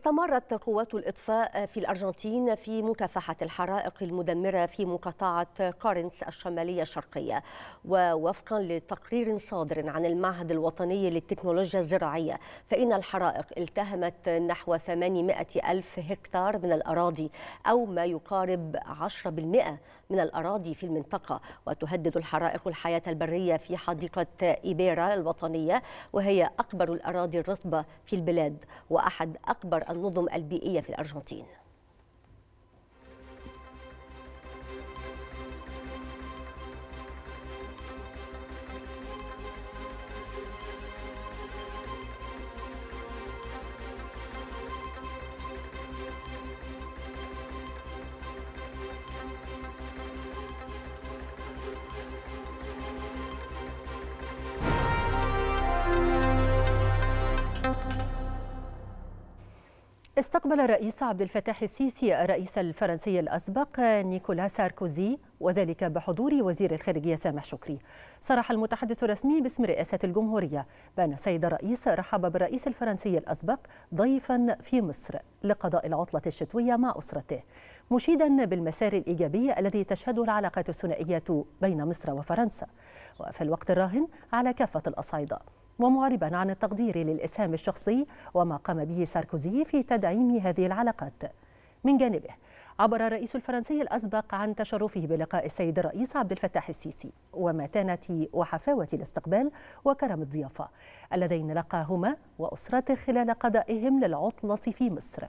[SPEAKER 1] استمرت قوات الإطفاء في الأرجنتين في مكافحة الحرائق المدمرة في مقاطعة كارنس الشمالية الشرقية ووفقا لتقرير صادر عن المعهد الوطني للتكنولوجيا الزراعية فإن الحرائق التهمت نحو 800 ألف هكتار من الأراضي أو ما يقارب 10% من الأراضي في المنطقة وتهدد الحرائق الحياة البرية في حديقة إيبيرا الوطنية وهي أكبر الأراضي الرطبة في البلاد وأحد أكبر النظم البيئية في الأرجنتين
[SPEAKER 2] استقبل الرئيس عبد الفتاح السيسي الرئيس الفرنسي الأسبق نيكولا ساركوزي وذلك بحضور وزير الخارجية سامح شكري صرح المتحدث الرسمي باسم رئاسة الجمهورية بأن السيد الرئيس رحب بالرئيس الفرنسي الأسبق ضيفا في مصر لقضاء العطلة الشتوية مع أسرته مشيدا بالمسار الإيجابي الذي تشهده العلاقات الثنائية بين مصر وفرنسا وفي الوقت الراهن على كافة الأصعدة ومعربا عن التقدير للإسهام الشخصي وما قام به ساركوزي في تدعيم هذه العلاقات من جانبه عبر الرئيس الفرنسي الأسبق عن تشرفه بلقاء السيد الرئيس عبد الفتاح السيسي ومتانة وحفاوة الاستقبال وكرم الضيافة اللذين لقاهما وأسرته خلال قضائهم للعطلة في مصر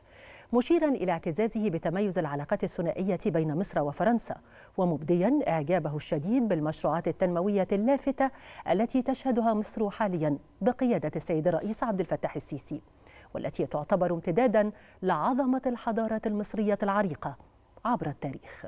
[SPEAKER 2] مشيرا إلى اعتزازه بتميز العلاقات الثنائية بين مصر وفرنسا ومبديا إعجابه الشديد بالمشروعات التنموية اللافتة التي تشهدها مصر حاليا بقيادة السيد الرئيس عبد الفتاح السيسي والتي تعتبر امتدادا لعظمة الحضارة المصرية العريقة عبر التاريخ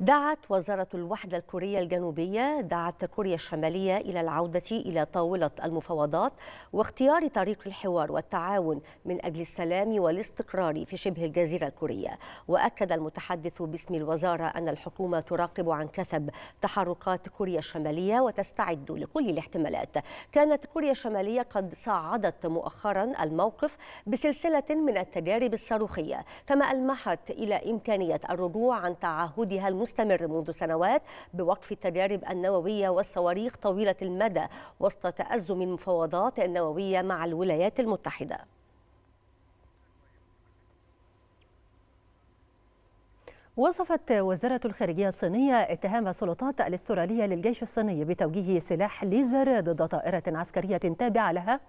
[SPEAKER 1] دعت وزارة الوحدة الكورية الجنوبية دعت كوريا الشمالية إلى العودة إلى طاولة المفاوضات واختيار طريق الحوار والتعاون من أجل السلام والاستقرار في شبه الجزيرة الكورية وأكد المتحدث باسم الوزارة أن الحكومة تراقب عن كثب تحركات كوريا الشمالية وتستعد لكل الاحتمالات كانت كوريا الشمالية قد صعدت مؤخرا الموقف بسلسلة من التجارب الصاروخية كما ألمحت إلى إمكانية الرجوع عن تعهدها المستقبل المستمر منذ سنوات بوقف التجارب النووية والصواريخ طويلة المدى وسط تأزم المفاوضات النووية مع
[SPEAKER 2] الولايات المتحدة وصفت وزارة الخارجية الصينية اتهام السلطات الاسترالية للجيش الصيني بتوجيه سلاح ليزر ضد طائرة عسكرية تابعة لها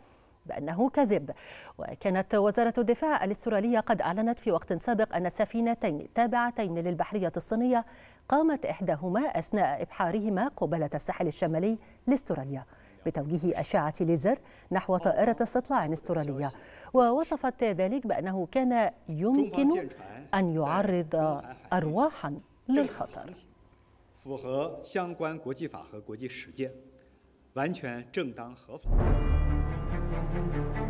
[SPEAKER 2] بأنه كذب وكانت وزارة الدفاع الاسترالية قد أعلنت في وقت سابق أن سفينتين تابعتين للبحرية الصينية قامت إحداهما أثناء إبحارهما قبالة الساحل الشمالي لاستراليا بتوجيه أشعة ليزر نحو طائرة استطلاع استرالية ووصفت ذلك بأنه كان يمكن أن يعرض أرواحا للخطر
[SPEAKER 8] Thank you.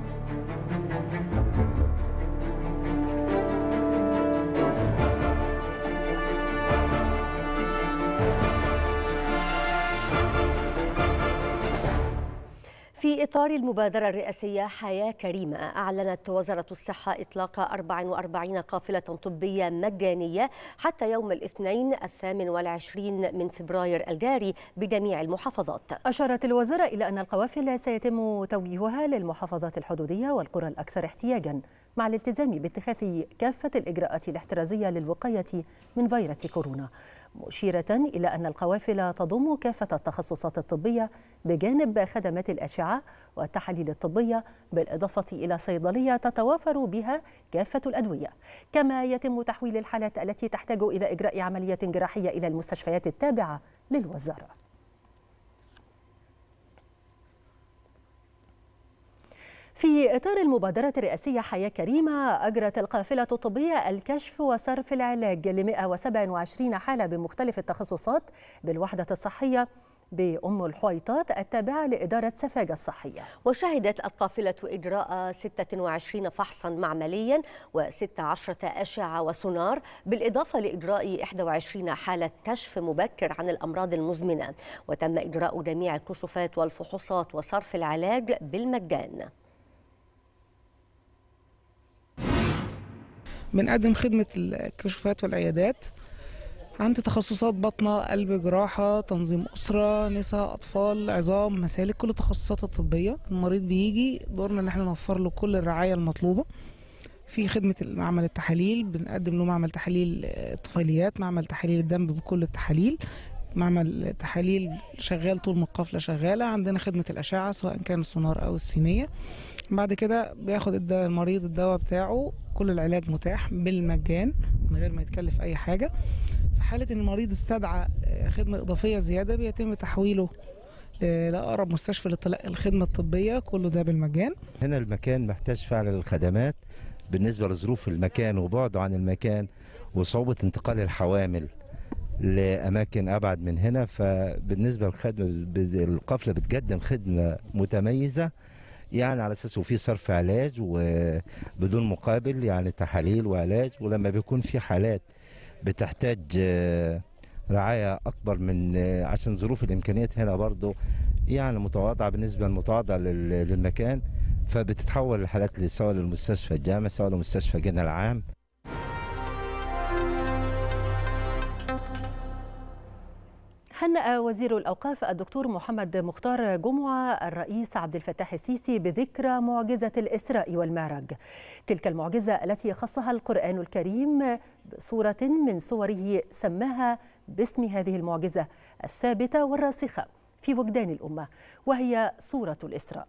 [SPEAKER 1] في إطار المبادرة الرئاسية حياة كريمة أعلنت وزارة الصحة إطلاق 44 قافلة طبية مجانية حتى يوم الاثنين الثامن والعشرين من فبراير الجاري بجميع المحافظات
[SPEAKER 2] أشارت الوزارة إلى أن القوافل سيتم توجيهها للمحافظات الحدودية والقرى الأكثر احتياجا مع الالتزام باتخاذ كافة الإجراءات الاحترازية للوقاية من فيروس كورونا مشيرة إلى أن القوافل تضم كافة التخصصات الطبية بجانب خدمات الأشعة والتحاليل الطبية بالإضافة إلى صيدلية تتوافر بها كافة الأدوية كما يتم تحويل الحالات التي تحتاج إلى إجراء عملية جراحية إلى المستشفيات التابعة للوزارة في إطار المبادرة الرئاسية حياة كريمة أجرت القافلة الطبية الكشف وصرف العلاج ل 127 حالة بمختلف التخصصات بالوحدة الصحية بأم الحويطات التابعة لإدارة سفاجة الصحية
[SPEAKER 1] وشهدت القافلة إجراء 26 فحصا معمليا و16 أشعة وسونار بالإضافة لإجراء 21 حالة كشف مبكر عن الأمراض المزمنة وتم إجراء جميع الكشوفات والفحوصات وصرف العلاج بالمجان
[SPEAKER 3] بنقدم خدمة الكشوفات والعيادات عند تخصصات بطنة قلب جراحة تنظيم أسرة نساء أطفال عظام مسالك كل التخصصات الطبية المريض بيجي دورنا إن احنا نوفر له كل الرعاية المطلوبة في خدمة معمل التحاليل بنقدم له معمل تحاليل آه، طفيليات معمل تحاليل الدم بكل التحاليل معمل تحاليل شغال طول ما القافلة شغالة عندنا خدمة الأشعة سواء كان السونار أو السينية بعد كده بياخد المريض الدواء بتاعه كل العلاج متاح بالمجان من غير ما يتكلف اي حاجه في حاله ان المريض استدعى آه، خدمه اضافيه زياده بيتم تحويله آه، لاقرب مستشفى للخدمه الطبيه كله ده بالمجان هنا المكان محتاج فعلا للخدمات بالنسبه لظروف المكان وبعده عن المكان وصعوبه انتقال الحوامل لاماكن ابعد من هنا فبالنسبه للخدمه القفله بتقدم خدمه متميزه يعني على اساس وفي صرف علاج وبدون مقابل يعني تحاليل وعلاج ولما بيكون في حالات بتحتاج آه، رعايه اكبر من آه، عشان ظروف الامكانيات هنا برضه يعني متواضعه بالنسبه المتواضعه للمكان فبتتحول الحالات سواء للمستشفى الجامعي سواء لمستشفى جنة العام
[SPEAKER 2] هنأ وزير الأوقاف الدكتور محمد مختار جمعة الرئيس عبد الفتاح السيسي بذكرى معجزة الإسراء والمعرج تلك المعجزة التي خصها القرآن الكريم بصورة من صوره سماها باسم هذه المعجزة الثابتة والراسخة في وجدان الأمة وهي صورة الإسراء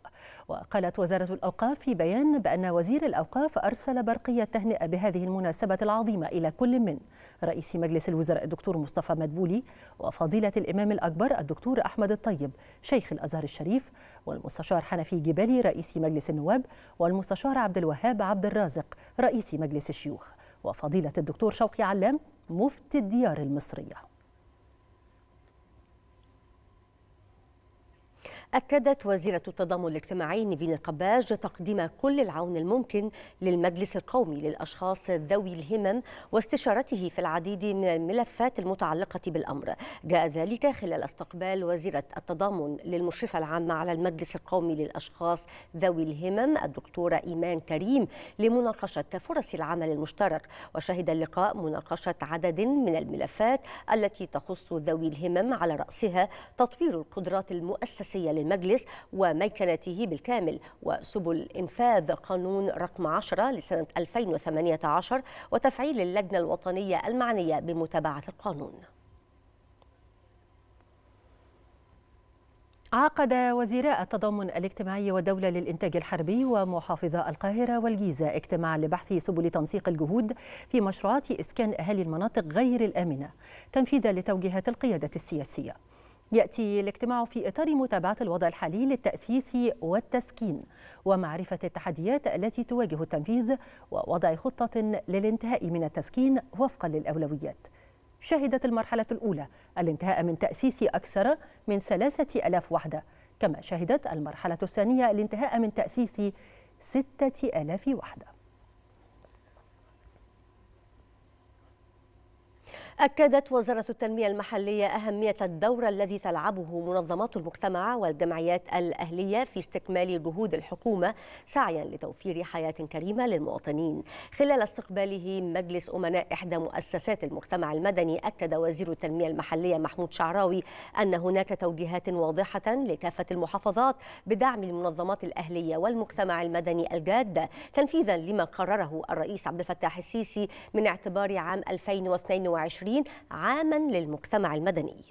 [SPEAKER 2] وقالت وزارة الأوقاف في بيان بأن وزير الأوقاف أرسل برقية تهنئة بهذه المناسبة العظيمة إلى كل من رئيس مجلس الوزراء الدكتور مصطفى مدبولي وفضيلة الإمام الأكبر الدكتور أحمد الطيب شيخ الأزهر الشريف والمستشار حنفي جبالي رئيس مجلس النواب والمستشار عبد الوهاب عبد الرازق رئيس مجلس الشيوخ وفضيلة الدكتور شوقي علام مفتي الديار المصريه
[SPEAKER 1] أكدت وزيرة التضامن الاجتماعي نيفين القباج تقديم كل العون الممكن للمجلس القومي للأشخاص ذوي الهمم واستشارته في العديد من الملفات المتعلقة بالأمر جاء ذلك خلال استقبال وزيرة التضامن للمشرفة العامة على المجلس القومي للأشخاص ذوي الهمم الدكتورة إيمان كريم لمناقشة فرص العمل المشترك وشهد اللقاء مناقشة عدد من الملفات التي تخص ذوي الهمم على رأسها تطوير القدرات المؤسسية للمجلس وميكنته بالكامل وسبل إنفاذ قانون رقم 10 لسنة 2018 وتفعيل اللجنة الوطنية المعنية بمتابعة القانون
[SPEAKER 2] عقد وزيرا التضامن الاجتماعي والدولة للإنتاج الحربي ومحافظة القاهرة والجيزة اجتماعا لبحث سبل تنسيق الجهود في مشروعات إسكان أهالي المناطق غير الآمنة تنفيذا لتوجيهات القيادة السياسية يأتي الاجتماع في إطار متابعة الوضع الحالي للتأسيس والتسكين ومعرفة التحديات التي تواجه التنفيذ ووضع خطة للانتهاء من التسكين وفقا للأولويات شهدت المرحلة الأولى الانتهاء من تأسيس أكثر من 3000 وحدة كما شهدت المرحلة الثانية الانتهاء من تأسيس 6000 وحده
[SPEAKER 1] أكدت وزارة التنمية المحلية أهمية الدور الذي تلعبه منظمات المجتمع والجمعيات الأهلية في استكمال جهود الحكومة سعيا لتوفير حياة كريمة للمواطنين خلال استقباله مجلس أمناء إحدى مؤسسات المجتمع المدني أكد وزير التنمية المحلية محمود شعراوي أن هناك توجيهات واضحة لكافة المحافظات بدعم المنظمات الأهلية والمجتمع المدني الجادة تنفيذا لما قرره الرئيس عبد الفتاح السيسي من اعتبار عام 2022 2020 عاما للمجتمع المدني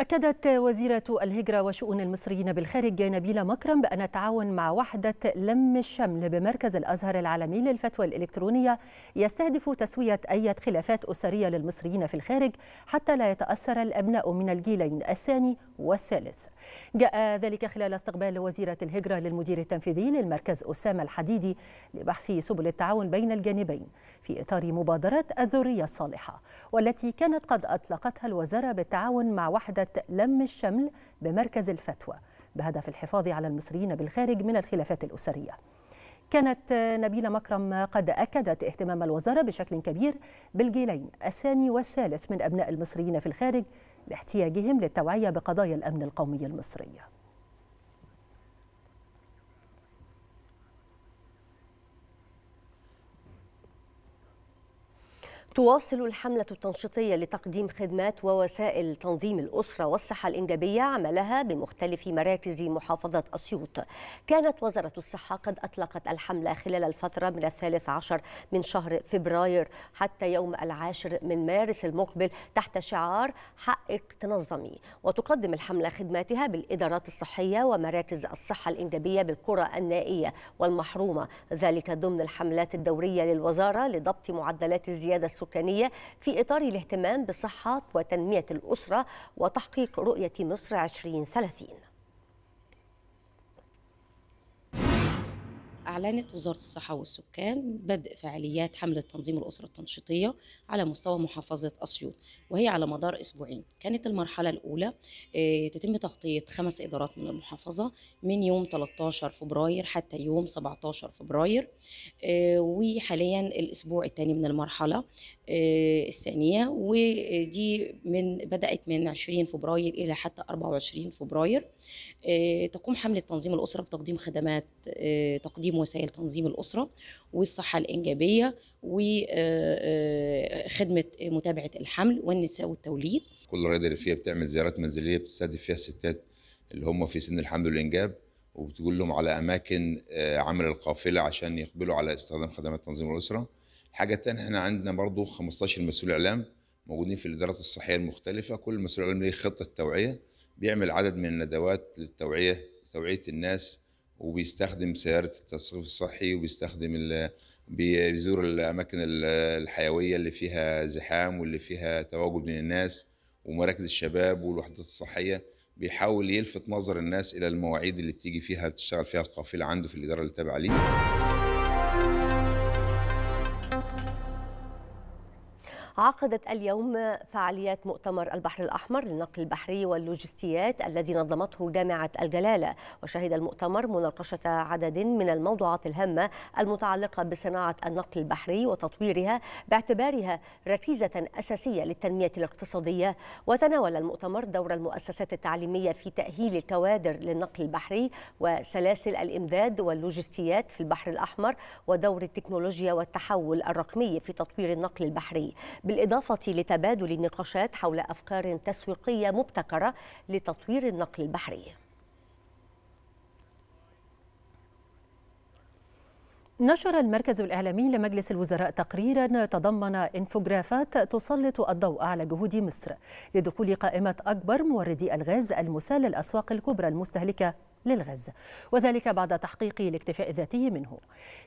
[SPEAKER 2] أكدت وزيرة الهجرة وشؤون المصريين بالخارج نبيلة مكرم بأن التعاون مع وحدة لم الشمل بمركز الأزهر العالمي للفتوى الإلكترونية يستهدف تسوية أي خلافات أسرية للمصريين في الخارج حتى لا يتأثر الأبناء من الجيلين الثاني والثالث. جاء ذلك خلال استقبال وزيرة الهجرة للمدير التنفيذي للمركز أسامة الحديدي لبحث سبل التعاون بين الجانبين في إطار مبادرة الذرية الصالحة والتي كانت قد أطلقتها الوزارة بالتعاون مع وحدة لم الشمل بمركز الفتوى بهدف الحفاظ على المصريين بالخارج من الخلافات الأسرية كانت نبيلة مكرم قد أكدت اهتمام الوزارة بشكل كبير بالجيلين الثاني والثالث من أبناء المصريين في الخارج لاحتياجهم للتوعية بقضايا الأمن القومي المصري
[SPEAKER 1] تواصل الحملة التنشيطية لتقديم خدمات ووسائل تنظيم الأسرة والصحة الإنجابية عملها بمختلف مراكز محافظة أسيوط كانت وزارة الصحة قد أطلقت الحملة خلال الفترة من الثالث عشر من شهر فبراير حتى يوم العاشر من مارس المقبل تحت شعار حقك تنظمي وتقدم الحملة خدماتها بالإدارات الصحية ومراكز الصحة الإنجابية بالقرى النائية والمحرومة ذلك ضمن الحملات الدورية للوزارة لضبط معدلات الزيادة السكرية السكانية في إطار الاهتمام بصحة وتنمية الأسرة وتحقيق رؤية مصر 2030 أعلنت وزارة الصحة والسكان بدء فعاليات حملة تنظيم الأسرة التنشيطية على مستوى محافظة أسيوط وهي على مدار أسبوعين كانت المرحلة الأولى آه، تتم تغطية خمس إدارات من المحافظة من يوم 13 فبراير حتى يوم 17 فبراير آه، وحاليا الأسبوع الثاني من المرحلة آه، الثانية ودي من بدأت من 20 فبراير إلى حتى 24 فبراير آه، تقوم حملة تنظيم الأسرة بتقديم خدمات آه، تقديم وسائل تنظيم الأسرة والصحة الإنجابية وخدمة متابعة
[SPEAKER 2] الحمل والنساء والتوليد
[SPEAKER 4] كل اللي فيها بتعمل زيارات منزلية بتستهدف فيها الستات اللي هم في سن الحمل والإنجاب وبتقول لهم على أماكن عمل القافلة عشان يقبلوا على استخدام خدمات تنظيم الأسرة الحاجه الثانيه احنا عندنا برضو 15 مسؤول اعلام موجودين في الادارات الصحيه المختلفه كل مسؤول اعلام ليه خطه توعيه بيعمل عدد من الندوات للتوعيه توعيه الناس وبيستخدم سياره التسقيف الصحي وبيستخدم بيزور الاماكن الحيويه اللي فيها زحام واللي فيها تواجد من الناس ومراكز الشباب والوحدات الصحيه بيحاول يلفت نظر الناس الى المواعيد اللي بتيجي فيها بتشتغل فيها القافله عنده في الاداره اللي تابعه ليه
[SPEAKER 1] عقدت اليوم فعاليات مؤتمر البحر الأحمر للنقل البحري واللوجستيات الذي نظمته جامعة الجلالة وشهد المؤتمر مناقشة عدد من الموضوعات الهامة المتعلقة بصناعة النقل البحري وتطويرها باعتبارها ركيزة أساسية للتنمية الاقتصادية وتناول المؤتمر دور المؤسسات التعليمية في تأهيل الكوادر للنقل البحري وسلاسل الإمداد واللوجستيات في البحر الأحمر ودور التكنولوجيا والتحول الرقمي في تطوير النقل البحري بالإضافة لتبادل النقاشات حول أفكار تسويقية مبتكرة لتطوير النقل البحري
[SPEAKER 2] نشر المركز الإعلامي لمجلس الوزراء تقريرا تضمن انفوجرافات تسلط الضوء على جهود مصر لدخول قائمة أكبر موردي الغاز المسال للأسواق الكبرى المستهلكة للغاز وذلك بعد تحقيق الاكتفاء الذاتي منه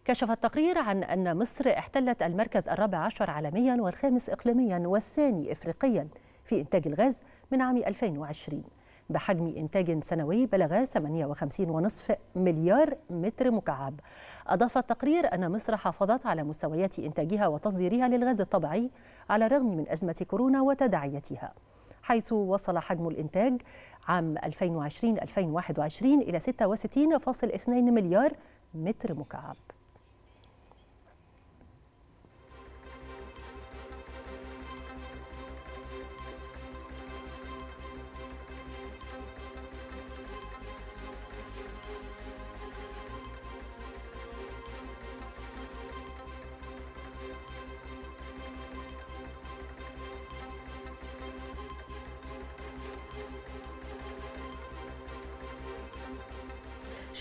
[SPEAKER 2] كشف التقرير عن أن مصر احتلت المركز الرابع عشر عالميا والخامس إقليميا والثاني إفريقيا في إنتاج الغاز من عام 2020 بحجم إنتاج سنوي بلغ 58.5 مليار متر مكعب أضاف التقرير أن مصر حافظت على مستويات إنتاجها وتصديرها للغاز الطبيعي على الرغم من أزمة كورونا وتداعياتها حيث وصل حجم الإنتاج عام 2020-2021 إلى 66.2 مليار متر مكعب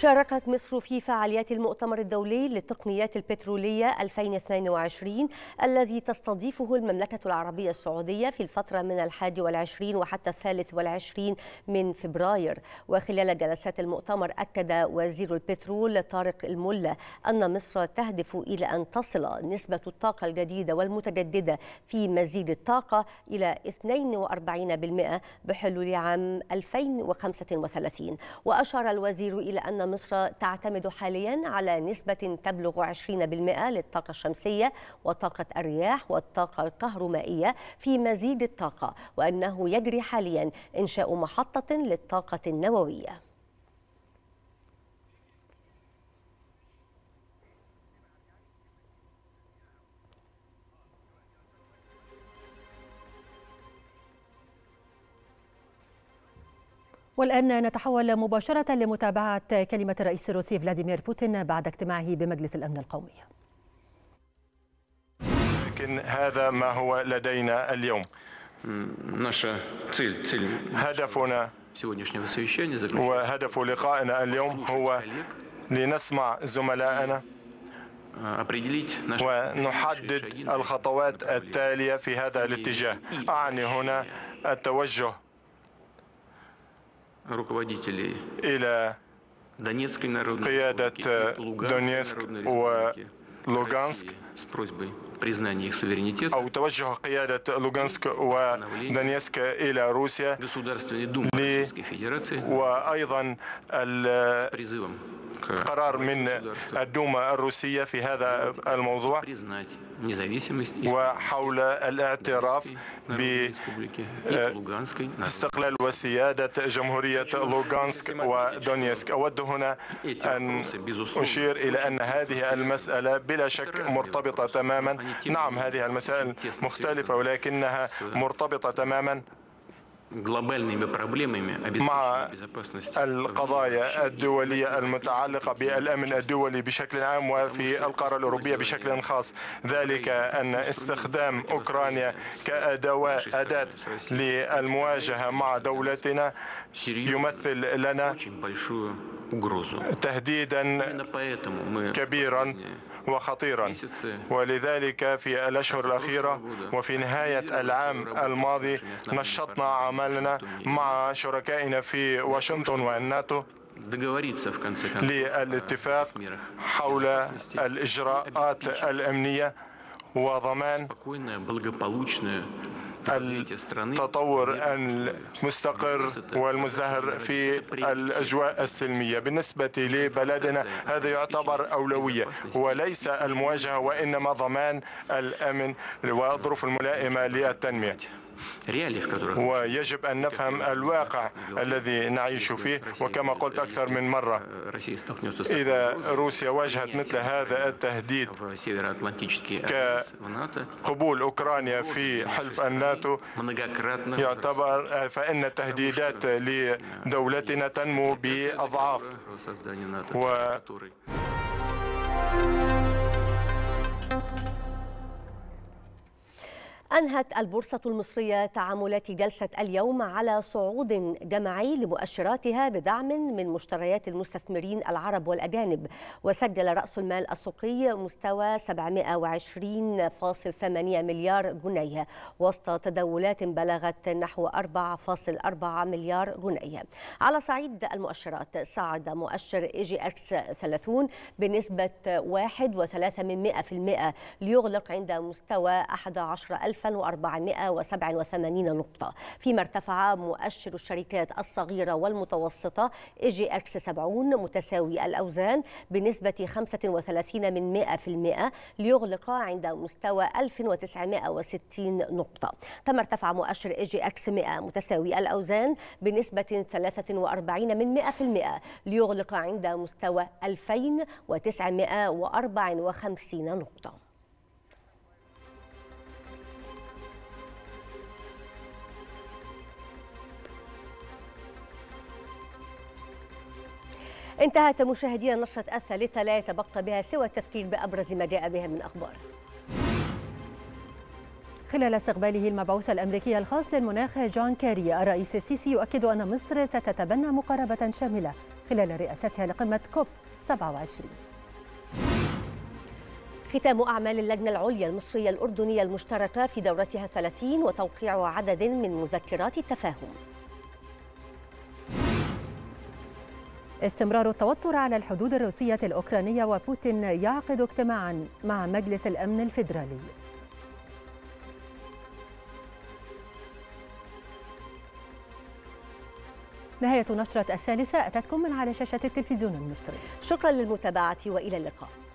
[SPEAKER 1] شاركت مصر في فعاليات المؤتمر الدولي للتقنيات البترولية 2022 الذي تستضيفه المملكة العربية السعودية في الفترة من الحادي والعشرين وحتى الثالث والعشرين من فبراير وخلال جلسات المؤتمر أكد وزير البترول طارق الملا أن مصر تهدف إلى أن تصل نسبة الطاقة الجديدة والمتجددة في مزيد الطاقة إلى 42% بحلول عام 2035 وأشار الوزير إلى أن مصر تعتمد حاليا على نسبة تبلغ 20% للطاقة الشمسية وطاقة الرياح والطاقة الكهرومائية في مزيد الطاقة وأنه يجري حاليا إنشاء محطة للطاقة النووية
[SPEAKER 2] والآن نتحول مباشرة لمتابعة كلمة الرئيس الروسي فلاديمير بوتين بعد اجتماعه بمجلس الأمن القومي
[SPEAKER 11] لكن هذا ما هو لدينا اليوم هدفنا وهدف لقائنا اليوم هو لنسمع زملائنا ونحدد الخطوات التالية في هذا الاتجاه أعني هنا التوجه руководителей или Донецкой народной республики, э, Донецк э, республики, Луганск России с просьбой признания их суверенитета. а у того же أو Луганск لوغانسك Донецк إلى روسيا Государственной Думы Российской Федерации وأيضا э, с призывом قرار من الدوما الروسية في هذا الموضوع وحول الاعتراف باستقلال وسيادة جمهورية لوغانسك ودونيسك أود هنا أن أشير إلى أن هذه المسألة بلا شك مرتبطة تماما نعم هذه المسائل مختلفة ولكنها مرتبطة تماما
[SPEAKER 10] مع
[SPEAKER 11] القضايا الدولية المتعلقة بالأمن الدولي بشكل عام وفي القارة الأوروبية بشكل خاص ذلك أن استخدام أوكرانيا كأدواء أداة للمواجهة مع دولتنا يمثل لنا تهديدا كبيرا وخطيرا ولذلك في الأشهر الأخيرة وفي نهاية العام الماضي نشطنا عملنا مع شركائنا في واشنطن والناتو للاتفاق آه، حول الإجراءات الأمنية وضمان التطور المستقر والمزدهر في الأجواء السلمية بالنسبة لبلدنا هذا يعتبر أولوية وليس المواجهة وإنما ضمان الأمن والظروف الملائمة للتنمية ويجب أن نفهم الواقع الذي نعيش فيه وكما قلت أكثر من مرة إذا روسيا واجهت مثل هذا التهديد كقبول أوكرانيا في حلف الناتو يعتبر فإن التهديدات لدولتنا تنمو بأضعاف و...
[SPEAKER 1] أنهت البورصة المصرية تعاملات جلسة اليوم على صعود جماعي لمؤشراتها بدعم من مشتريات المستثمرين العرب والأجانب وسجل رأس المال السوقي مستوى 720.8 مليار جنيه وسط تداولات بلغت نحو 4.4 مليار جنيه على صعيد المؤشرات صعد مؤشر إي جي إكس 30 بنسبة 1.3% ليغلق عند مستوى 11000 2487 نقطة فيما ارتفع مؤشر الشركات الصغيرة والمتوسطة جي أكس 70 متساوي الأوزان بنسبة 35 من 100% ليغلق عند مستوى 1960 نقطة كما ارتفع مؤشر جي أكس 100 متساوي الأوزان بنسبة 43 من 100% ليغلق عند مستوى 2954 نقطة انتهت مشاهدينا النشرة الثالثة لا يتبقى بها سوى التفكير بأبرز ما جاء بها من أخبار
[SPEAKER 2] خلال استقباله المبعوث الأمريكي الخاص للمناخ جون كيري الرئيس السيسي يؤكد أن مصر ستتبنى مقاربة شاملة خلال رئاستها لقمة كوب 27
[SPEAKER 1] ختام أعمال اللجنة العليا المصرية الأردنية المشتركة في دورتها 30 وتوقيع عدد من مذكرات التفاهم
[SPEAKER 2] استمرار التوتر على الحدود الروسية الأوكرانية وبوتين يعقد اجتماعا مع مجلس الأمن الفيدرالي نهاية نشرة الثالثة أتتكم من على شاشة التلفزيون المصري شكرا للمتابعة وإلى اللقاء